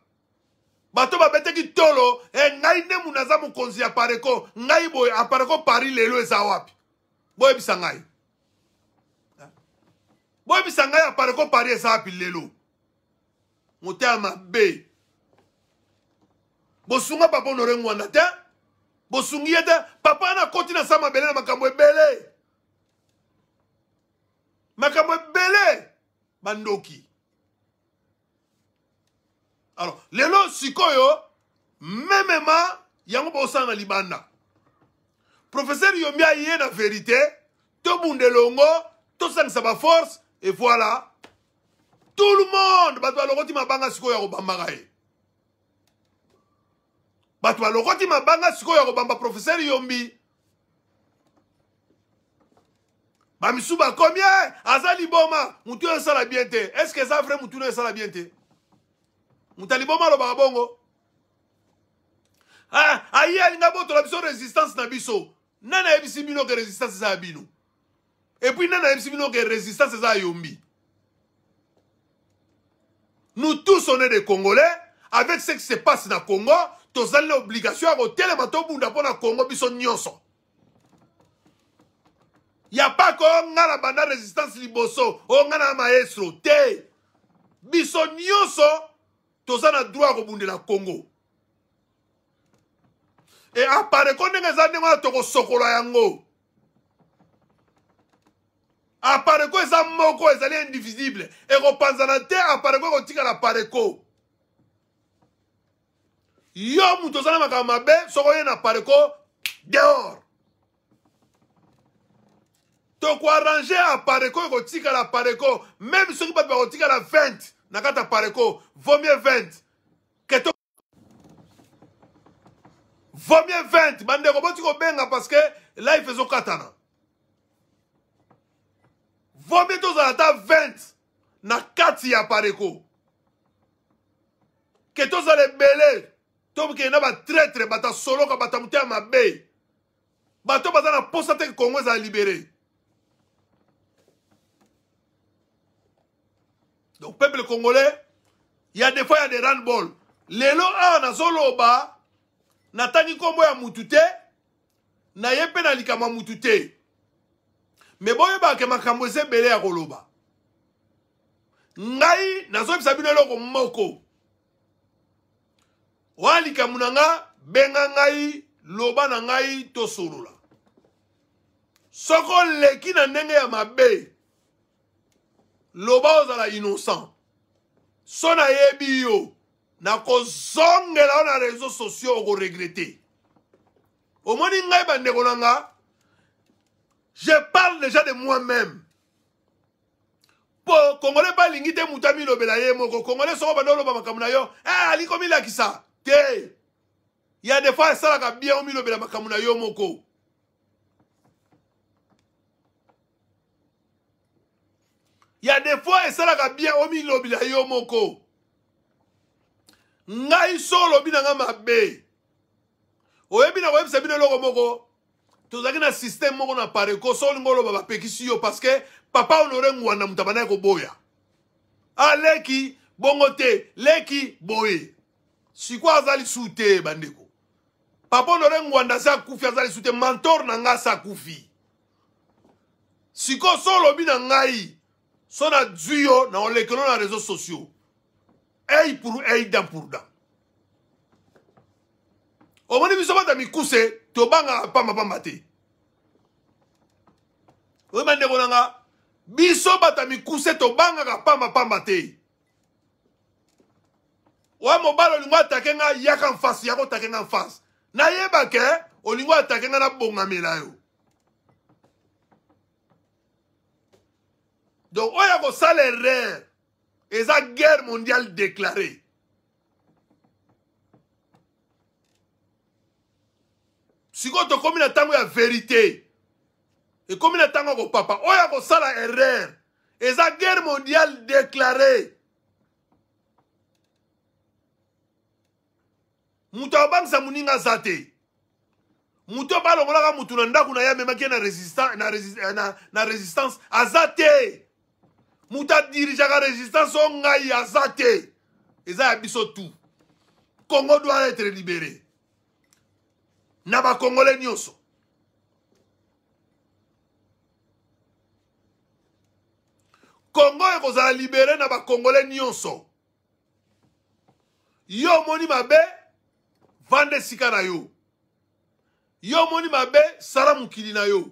bato babeteki tolo e ngai nde munu aza mokonzi ya pareko ngai boye apareko pari lelo eza wapi boyebisa ngai boyebisa ngai apareko pari eza wapi lelo moteya mabe bosunga papa honore ngwanda te bosungi ye papa na sa mabele na makambo belé. makambo ebele bandoki alors lelo sikoyo ma, yango bosala na libanda professeur Yomia aye na vérité tobunda elongo ba force et voilà tout le monde bato ma mabanga sikoyo ya kobambaka bato balokoti mabanga sikoyo ya kobamba profeser yombi bamisu bakomi e aza liboma motu oyo esala bien te estce eza vrai motu oyo esala bien te moto aliboma alobaka bongo ah, aye alinga botola biso résistance na biso nani ayebisi bino ke résistance eza ya bino epuis nani ayebisi bino ke résistance eza ya yombi nous tous on est des congolais avec ce qui se passe na congo tozali na obligation ya kotelema tobunda mpo na kongo biso nyonso ya paka oyo nga na banda resistance liboso oyo nga na maestro te biso nyonso toza na droit ya kobundela kongo e apareko ndenge eza ndenge wana tokosokola yango apareko eza moko ezali indivisible ekopanzana te apareko ekotikala pareko yo moto oza na makambo mabe soki oye na pareko dehors tokoarrange apareko ekotikala apareko meme soki bato bakotikala 20 na kati ya pareko vomie 20 keto vomie 20 bandeko boti kobenga parceke life ezokatana vomie tozala ta 20 na kati ya pareko ke tozala ebele to bokende na batraitre bato asoloka bato ya moto ya mabe bato baza na mposa teke kongo ezala libere donc peuple congolais ya des fois ah, ya des randball lelo awa nazoloba natangi nkombo ya mutu te naye mpe na likambo ya mutu te me boyebake makambo eza ebele ya koloba ngai nazobisa bino eloko moko oya likambo na nga benga ngai loba na ngai tosolola soko oleki na ndenge ya mabe loba ozala innocent so nayebi yo nakozongela yo na réseau sociaux okoregrete omoni ngai bandeko na nga je parle déjà de moi-même mpo kongole mpe alingi te moto amilobela ye moko kongole soko banda oloba makambo na yo eh, alingomilakisa te ya defa esalaka bien omilobela makambo na yo moko ya defo esalaka bien omilobela yo moko ngai so olobi na ngai mabe oyebi na koyebisa bino eloko moko tozalaki na systeme moko na pareko so olingi oloba bapekisi yo parceke papa honore ngwanda moto abandaki koboya aleki ah, bongo te leki boye siko aza lisu te bandeko papa honore ngwanda aza akufi aza lisu te mentor na ngai asa akufi siko so olobi na ngai so nazwi yo na olekelo na réseau sociaux ei pour ei dan pour dan omoni biso bata mikuse tobangaka pambapamba te oyeba ndeko na nga biso bata mikuse tobangaka pambapamba te wa mobali olingo atake ngai yaka mfasi yako otake ngai mfasi nayeba ke olingo atake ngai nabongamela yo donc oyo akosala erreur eza guerre mondiale déclarée sikoyo tokómi na ntango ya vérité ekómi na ntango ya kopapa oyo akosala erreur eza guerre mondiale déclarée moto abangisa moninga aza te moto balongolaka motu na ndako na ye amemaki ye na eh, résistance aza te moto adirigeaka résistance o ngai aza te eza ya biso tu congo doit être libéré na bakongole nyonso kongo ekozala libéré na bakongole nyonso yo omoni mabe vanda esika na yo yo omoni mabe sala mokili na yo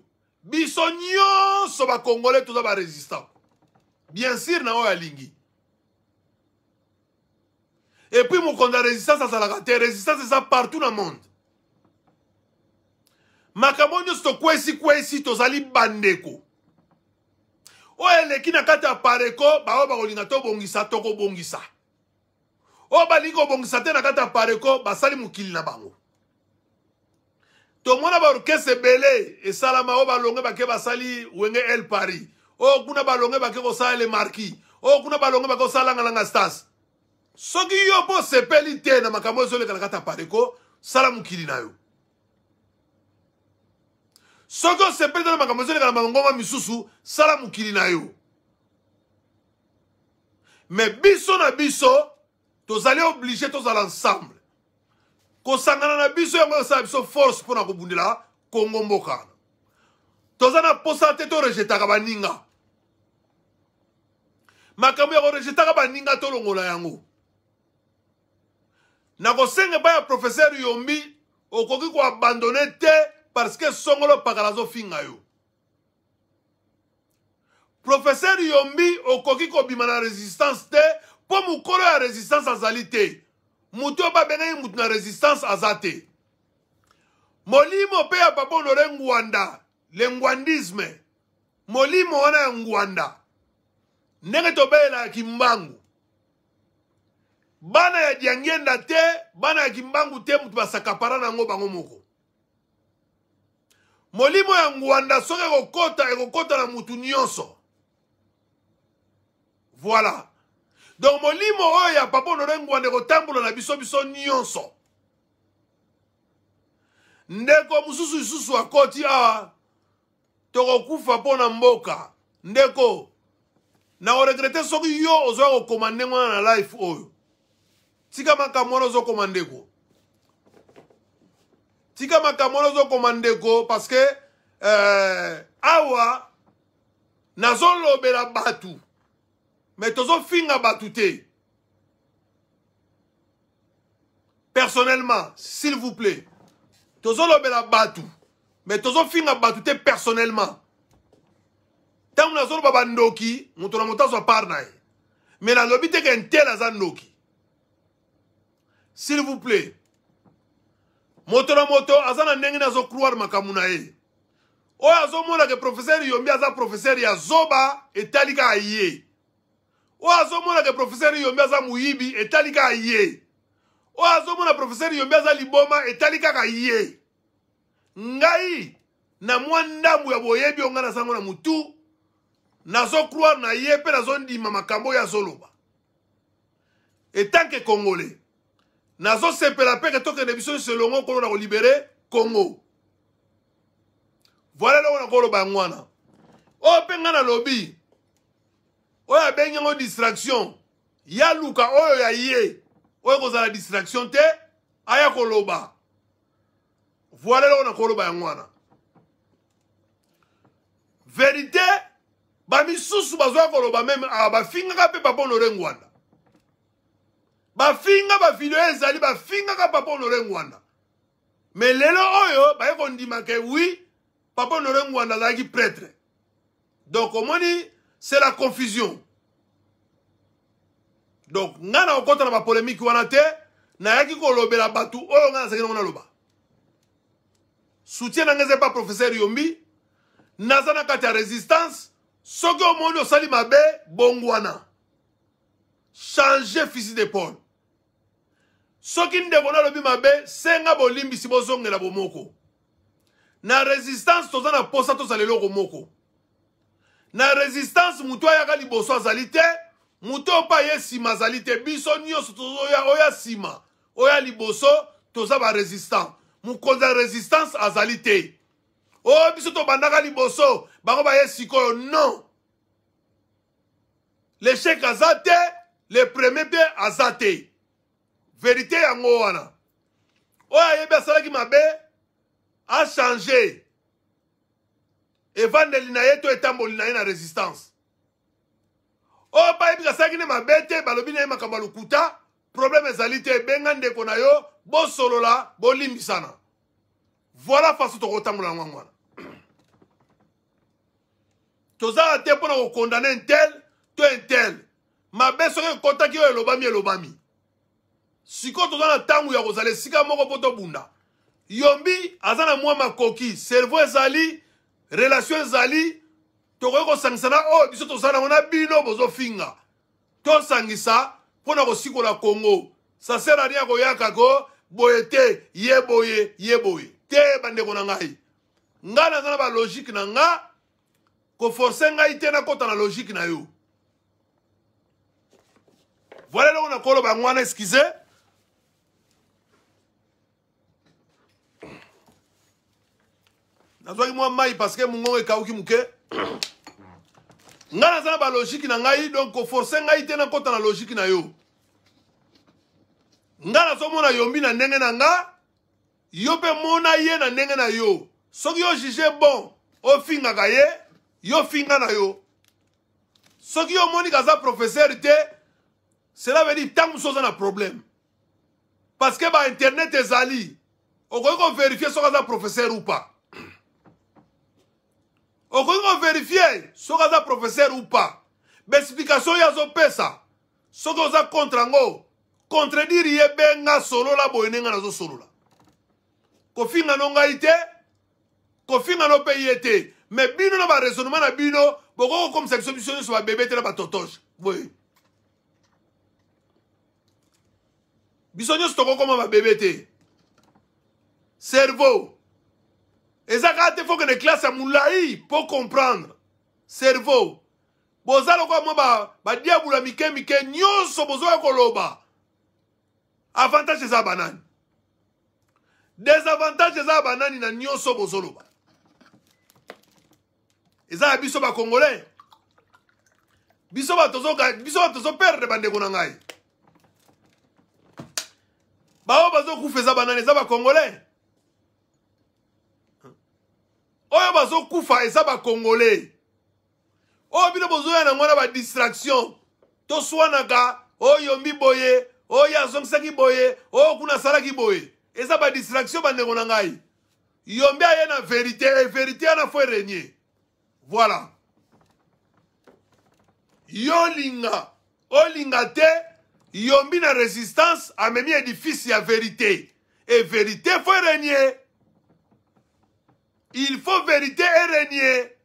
biso nyonso bakongole toza baresistant bien sur na oyo alingi epuis mokonzi ya resistance azalaka te resistance eza partout na monde makambo nyonso tokwesi kwesi tozali bandeko oyo eleki na kati ya pareko baoyo bakolinga tobongisa tokobongisa oyo balingi kobongisa te na kati ya pareko basali mokili na bango tomona baorkestre ebele esalama oyo balonge bake basali wenge el paris oyo kuna balonge bake kosala le marki oyo kuna balonge bake kosalangalanga stase soki yo mpo osepeli te na makambo ezoleka na kati ya pareko sala mokili na yo soki osepeli te na makambo ezoleka na mangoma misusu sala mokili na yo me biso na biso tozali oblige tozala ensemble kosangana na biso yango esala biso force mpo na kobundela kongo mboka wana toza na posa te torejetaka baninga makambo ya korejetaka baninga tolongola yango na kosenga epai ya profeser yombi okoki koabandone te parce que songolo pakala azofinga yo profeser yombi okoki kobima na resistance te mpo mokolo ya resistance azali te motu oyo babengaki motu na resistance aza te molimo mpe ya papa onore ngwanda lengwandisme molimo wana ya ngwanda ndenge tobelelaki mbangu bana ya diangenda te bana ya kimbangu te motu basakapara nango bango moko molimo ya ngwanda soki ekokɔta ekokɔta na motu nyonso voilà donc molimo oyo ya papa onolengo ndeko otambola na biso biso nyonso ndeko mosusu lisusu akoti awa ah, tokokufa mpo na mboka ndeko na koregrete soki yo ozoya kokoma ndenge wana na life oyo tika makambo wana ozokoma ndeko tika makambo wana ozokoma ndeko parce que euh, awa nazolobela bato me tozofinga bato te personnellement s'il vous plaît tozolobela bato me tozofinga bato te personnellement ntango nazoloba bandoki moto na moto azwa part na ye me nalobi te ke ntele aza ndoki s'il vous plaît moto na moto aza na ndenge nazocroire makambo na ye oyo azomona ke professeur yombi aza professeur ya zoba etali kaka ye oyo azomonaka profeser yombe aza moyibi etali kaka ye oyo azomona profeser yombe aza liboma etali kaka ye ngai na mwa ndambu ya boyebi ongai nazango na motu nazocroire na ye mpe nazondima makambo oyo azoloba etanke congolais nazosepela mpe ke tokende biso nyonso elongo nkolo na kolibere congo voila eloko nakoloba yango wana oyo mpe ngai nalobi oyo abengi yango distraction ya luka oyo ya ye oyo ekozala distraction te aya koloba voile eloko na koloba yango wana verité bamisusu bazwa koloba meme awa ah, bafingaka mpe papa olorengwanda bafinga bavideo ezali bafingaka papa olorengwanda me lelo oyo baye kondima ke wi papa olorengwanda azalaki prêtre donc omoni c'est la confusion donc ngai na kokɔta na bapolémike wana te nayaki kolobela bato oyo ngai nazalaki nango naloba soutien na ngai eza epa professeur yombi naza na kati ya résistance soki omoni osali mabe bongwana change fisi de paul soki ndeko nalobi mabe senga bolimbisi bozongela bomoko na résistance toza na posa tozala eloko moko na résistance moto ayaka liboso azali te moto oyo mpa ye nsima azali te biso nyonso tozoya oya nsima oya liboso toza barésistant mokonzi ya résistance azali te oyo oh, biso tobandaka liboso bango baye sikoyo non l'échec aza te le premier mpe aza te verité yango wana oyo ayebi asalaki mabe achange evandeli na ye to etamboli na ye na resistance oyo oh, bayebika asalaki ne mabe te balobi na ye makambo ya lokuta problème ezali te ebenga ndeko na yo bosolola bolimbisana voilà faso tokotambola yango yango wana tozala te mpo na kokondane ntel to entel mabe soki ekotaki oyo elobami elobami sikoyo toza na ntango ya kozala esika moko mpo tobunda yombi aza na mwa makoki servo ezali relation ezali tokoki kosangisana oyo oh, biso tosala yango na bino bozofinga tosangisa mpo na kosikola kongo sasera ria koyaka ko boye te ye boye ye boye te bandeko na ngai ngai naza na balogike na nga koforce ngai te nakɔta na logike na yo voilà eloko nakoloba yango wana eskize nazwaki mwa mai parceke mongongo ekauki moke ngai naza na balogike na ngai donc koforce ngai te nakɔta na logike na yo ngai nazomona yombi na ndenge na nga yo mpe mona ye na ndenge na yo soki yo juge bon ofingaka ye yo finga na yo soki yo omoni kaza professeur te cela veut dire ntango mosusu oza na problème parce que bainternet ezali okoki koverifie soki aza professeur ou pas okoki koverifie soki aza profeser upa baexplikation oyo azopesa soki oza kontre yango kontredire ye be nga solola boye nde nga nazosolola kofingano ngai te kofingano mpe ye te me bino na baraisonnement na bino bokoki kokomisa biso biso nyonso babebe te na batotoge boye biso nyonso tokokoma babebe te cerveau eza kaka te foke na classe ya molai mpo comprendre cerveau boza lokola mwa badiabula mike mike nyonso bozoya koloba avantage eza ya banani desavantage eza ya banani na nyonso bozoloba eza ya biso bacongolais biso bato tozoperdre bandeko na ngai baoyo bazokufa eza banani eza bacongolais oyo bazokufa eza bakongolais oyo bino bozoya nango na badistraction toswanaka oyo yombi boye oyo azongisaki boye oyo kuna asalaki boye eza badistraction bandeko na ngai yombi aye na verité e verité wana fo erenier voilà yolinga olinga te yombi na résistance amemi édifice ya verité e verité fo erenier il faut vérité et régner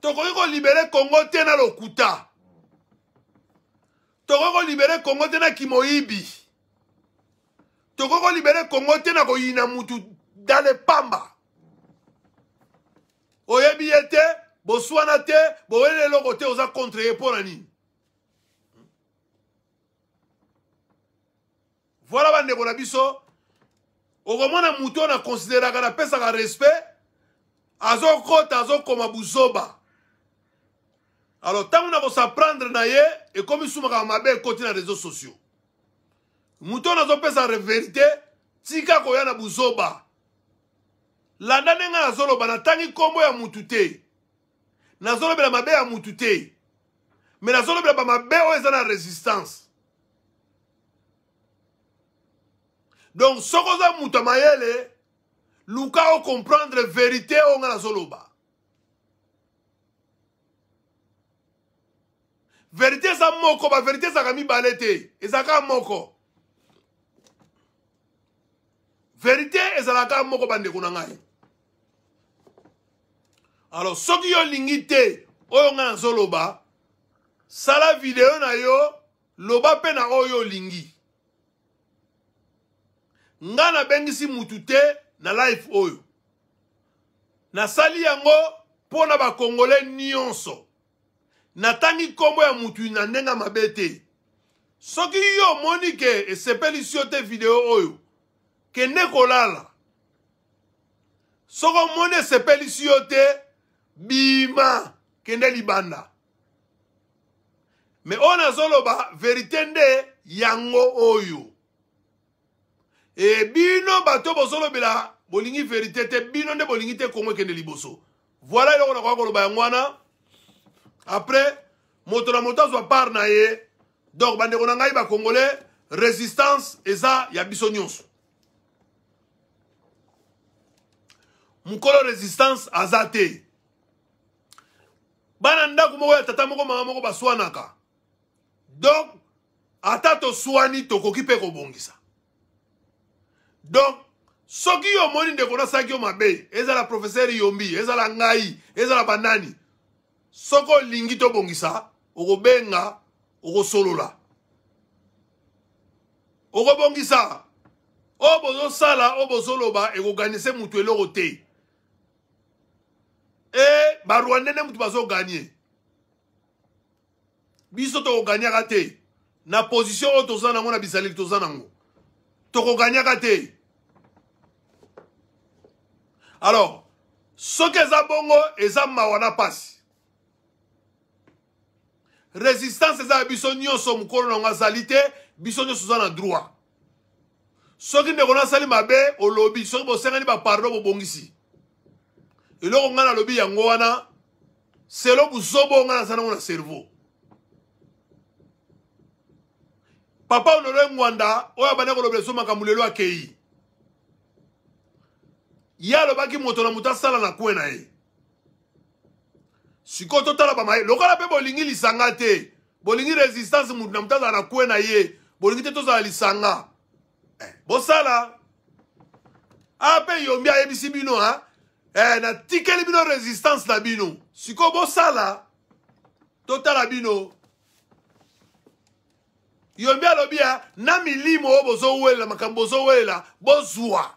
tokoki kolibere kongo te na lokuta tokoki kolibere kongo te na kimoyibi tokoki kolibere kongo te na koyina mutu dale pamba oyebi ye te boswana te boweli eloko te oza contre ye mpo na nini voilà bandeko na biso okomona motu oyo nakonsideraka napesaka respect azokɔta azokoma buzoba alors ntango nakosa prendre na ye ekomi sumaka mabe ekoti na réseau sociaux motu oyo nazopesa verité tika koya na buzoba landa ndenge nazoloba natangi nkombo ya mutu te nazolobela mabe ya mutu te me nazolobela bamabe oyo eza na résistance donc soki oza moto ya mayele luka okomprendre verité oyo ngai nazoloba verité eza moko baverité ezalaka mibale te ezalaka moko verité ezalaka moko bandeko na ngai alors soki yo olingi te oyo ngai nazoloba sala video na yo loba mpe na oyo olingi nga nabengisi mutu te na life oyo nasali yango mpo na bakongole nyonso natangi nkombo ya mutu na ndenge mabe te soki yo omoni ke esepelisi yo te video oyo kende kolala soki omoni esepelisi yo te bima kende libanda me oyo nazoloba verite nde yango oyo e bino bato bozolobela bolingi verité te bino nde bolingi te kongo ekende liboso voilà eloko nakoka koloba yango wana après moto na moto azwa part na ye donc bandeko na ngai bakongole résistance eza ya biso nyonso mokolo résistance aza te bana ndako moko ya tata moko mama moko baswanaka donc ata toswani tokoki mpe kobongisa donc soki yo omoni ndeko nasalaki yo mabe ezala profeser yombi ezala ngai ezala banani soki olingi tobongisa okobenga okosolola okobongisa oyo bozosala oyo bozoloba ekoganise motu eloko te e barwande nde motu bazoganie biso tokoganiaka te na position oyo toza nango na bisaleli toza nango tokoganyaka te alors soki eza bongo eza mawa na pasi résistance eza ya biso nyonso mokolo nango azali te biso nyonso oza na droit soki ndeko nasali mabe olobi soki bosengani bapardon bobongisi eloko ngai nalobi yango wana selo buzobo ngai naza nango na cerveau papa onolo engwanda oyo abandi kolobela so makambo lelo akei ye alobaki moto na moto asala na kwe na ye sikoyo totala bamaye lokola mpe bolingi lisanga te bolingi resistance moto na moto azala na kwe na ye bolingi te tozala lisanga eh, bosala ape ah, yombi ayebisi bino ha eh, natikeli bino resistance na bino sikoyo bosala totala bino yombi alobi ya na milimo oyo bozowelela makambo bozowelela bozwa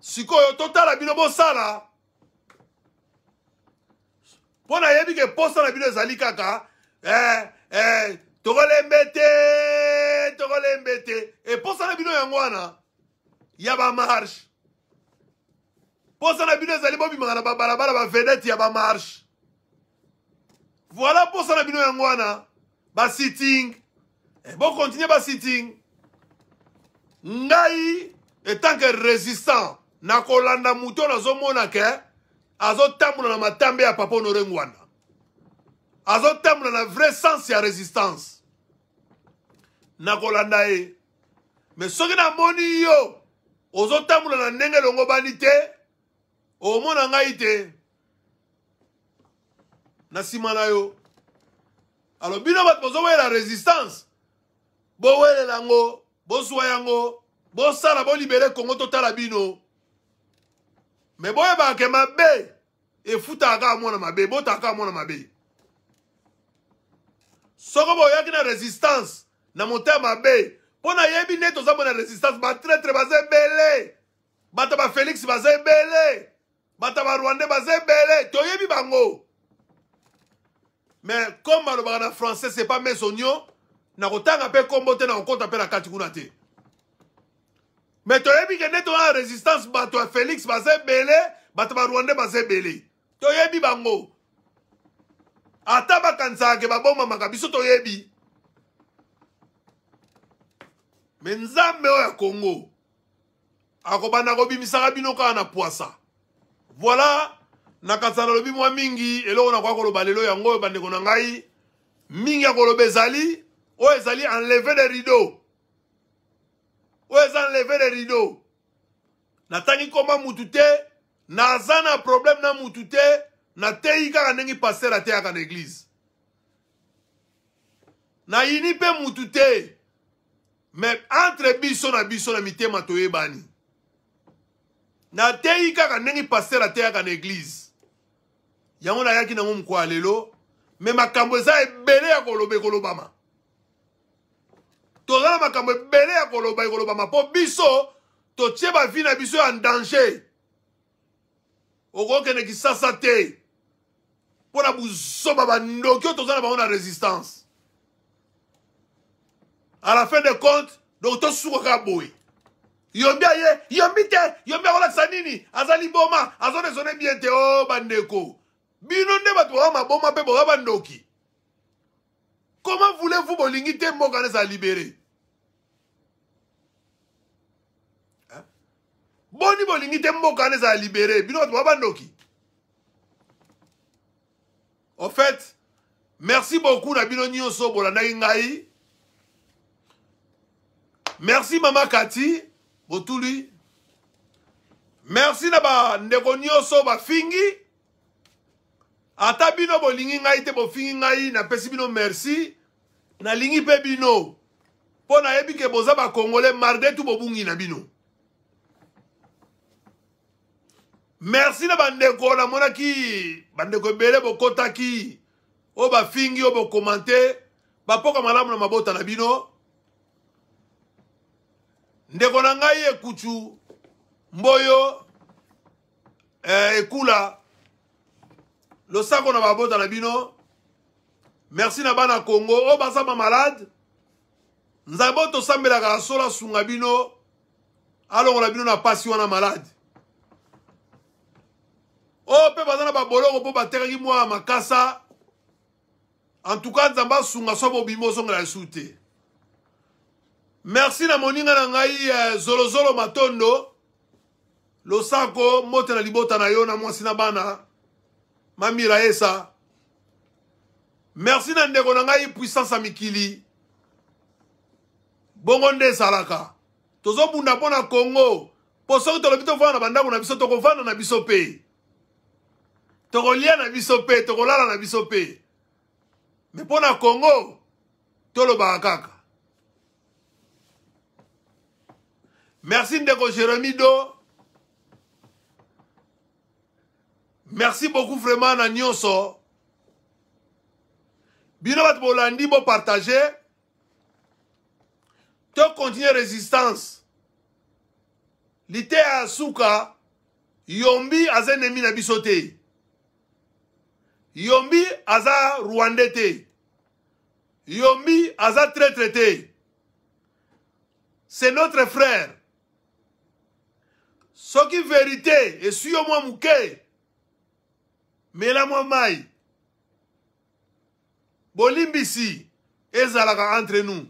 sikoyo totala bino bosala mpo nayebi ke posa na bino ezali kaka eh, eh, tokolembe te tokolembe te eposa na bino yango wana ya bamarshe posa na bino ezali bobimaka na babalabala bavedete ya bamarshe voila posa na bino yango wana basitting eh, bokontinue basitting ngai etanke résistant nakolanda moto oyo nazomona ke azotambola na matambe ya papa honore ngwana azotambola na vrai sens ya résistance nakolanda ye me soki namoni yo ozotambola na ndenge elongo bani te omona ngai te na nsima na yo alo bino bato bozowelela résistance bowelela yango bozwa yango bosala bolibere kongo totala bino me boyebaka mabe efutaka kaka mwana mabe ebotaka kaka mwana mabe soko boyaki na resistance na motema mabe mpo nayebi nde toza mpo na resistance batretre baza ebele bato bafélix baza ebele bato barwandais baza ebele toyebi bango me comme balobaka na français c'est pas mesonio nakotanga mpe nkombo te nakokɔta mpe na kati kuna te me toyebi ke nde toya résistance bato ya félix baza ebele bato barwandais baza ebele toyebi bango ata bakanisaka ke babomamaka biso toyebi me nzambe oyo ya kongo akobanda kobimisaka bino kaka na pwasa voila nakanisa nalobi mwa mingi eloko nakoya koloba lelo yango oyo bandeko na ngai mingi ya koloba ezali oyo ezali enleve de rideau oyo eza enleve le rideau natangi koma mutu te naza na problème na mutu te nateyi kaka ndenge paster ateyaka na eglize nayini mpe mutu te me entre biso na biso na mitema toyebani nateyi kaka ndenge paster ateyaka na eglize yango nayaki nango mokwa lelo me makambo eza ebele ya koloba ekolobama toza na makambo ebele ya koloba ekolobama mpo biso totie bavi na biso ya danger okokende kisasa te mpo na buzoba bandoki oyo toza na bango na résistance à la fin de compte donc tosukaka boye yombi aye yombi te yombi akolakisa nini aza liboma azodesone bien te o oh, bandeko bino nde bato boza maboma mpe boza bandoki comment voulez vous bolingi te mboka nde ezala libere boni bolingi te mboka wana ezala libere bino bato babandoki en fait merci beaucoup na bino nyonso bolandaki ngai merci mama kati botuli merci na bandeko nyonso bafingi ata bino bolingi ngai te bofingi ngai napesi bino merci nalingi mpe bino mpo nayebi ke boza bakongole malgré tu bobungi na bino merci na bandeko namonaki bandeko ebele bokɔtaki oyo bafingi oyo bokomante bapoka malamu na mabota na bino ndeko na ngai ekutu mboyo eh, ekula losango na babota na bino merci na bana kongo oyo bazamba malade nzambe oyo tosambelaka asola sunga bino alongola bino na pasi wana malade mpe baza na babolongo mpo bateraki mwa ya makasa en tout cas nzambe asunga so bobimi ozongela lisu te merci na moninga na ngai zolozolo eh, matondo losako mbote na libota na yo na mwasi na bana mamira esa merci na ndeko na ngai puissance ya mikili bongo nde ezalaka tozobunda mpo na kongo mpo soki tolobi tovanda na bandako na biso tokovanda na biso mpe tokolia na biso mpe tokolala na biso mpe me mpo na kongo tolobaka kaka merci ndeko jérémi do merci beaucoup vraiment na nyonso bino bato bolandi bopartage tocontinue résistance liteya ya suka yombi aza ennemi na biso te yombi aza rwandais te yombi aza traître te c'est notre frère soki vérité eswi yo mwa moke mela mwa mai bolimbisi ezalaka entre nous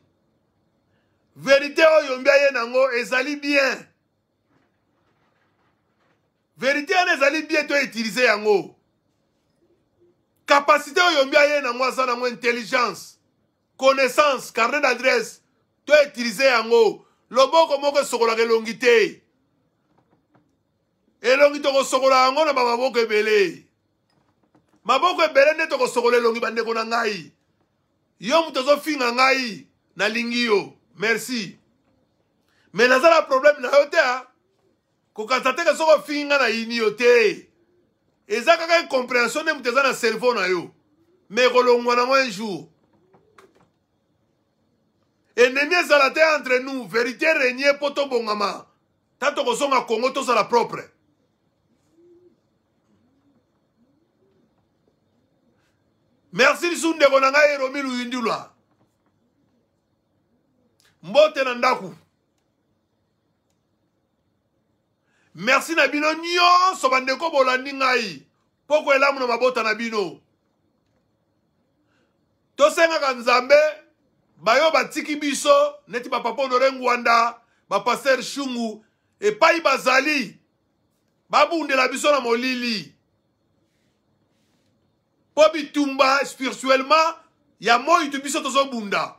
vérité oyo yombi aye nango ezali bien vérité wana ezali bien to utilize yango kapasité oyo yombi aye nango aza nango intelligence connaissance carnet d'adresse toutilize yango loboko moko esokolaka elongi te elongi tokosokola yango na bamaboko ebele maboko ebele nde tokosokola elongi bandeko na ngai yo moto ozofinga ngai nalingi yo merci me naza na probleme na yo te ah. kokata teke soko ofingi nga na yini yo te eza kaka incompréhension nde moto eza na cerveau na yo me ekolongwa nango un jour ennemi ezala te entre nous vérité régnier mpo tobongama ta tokozonga congo tozala propre merci lisu ndeko na ngai eromi luyindulwa mbote na ndako merci na bino nyonso bandeko bolandi ngai mpo koelamu na mabota na bino tosengaka nzambe bayo batiki biso neti bapapa honore ngwanda bapaster shungu epai bazali babundela biso na molili mpo bitumba spirituellement ya moyitu biso tozobunda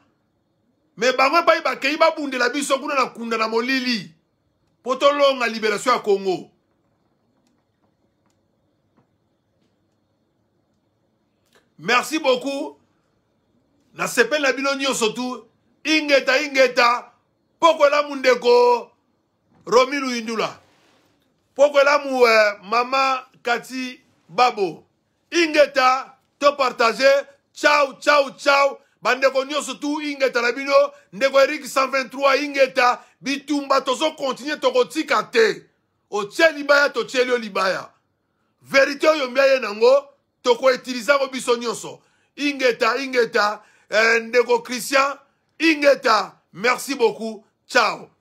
me bango epai bakei babundela biso kuna na kunda na molili mpo tolonga libération ya congo merci beaucoup nasepeli na bino nyonso tu ingeta ingeta pokwelamu ndeko rominu indula pokwelamu eh, mama kati babo ingeta topartage ciao ciao ciao bandeko nyonso tu ingeta na bino ndeko erik 123 ingeta bitumba tozokontinue tokotika te otie libaya totieli yo libaya verite oyo mbia ye nango tokoetilizango biso nyonso ingeta ingeta eh, ndeko christian ingeta merci beaucoup ciao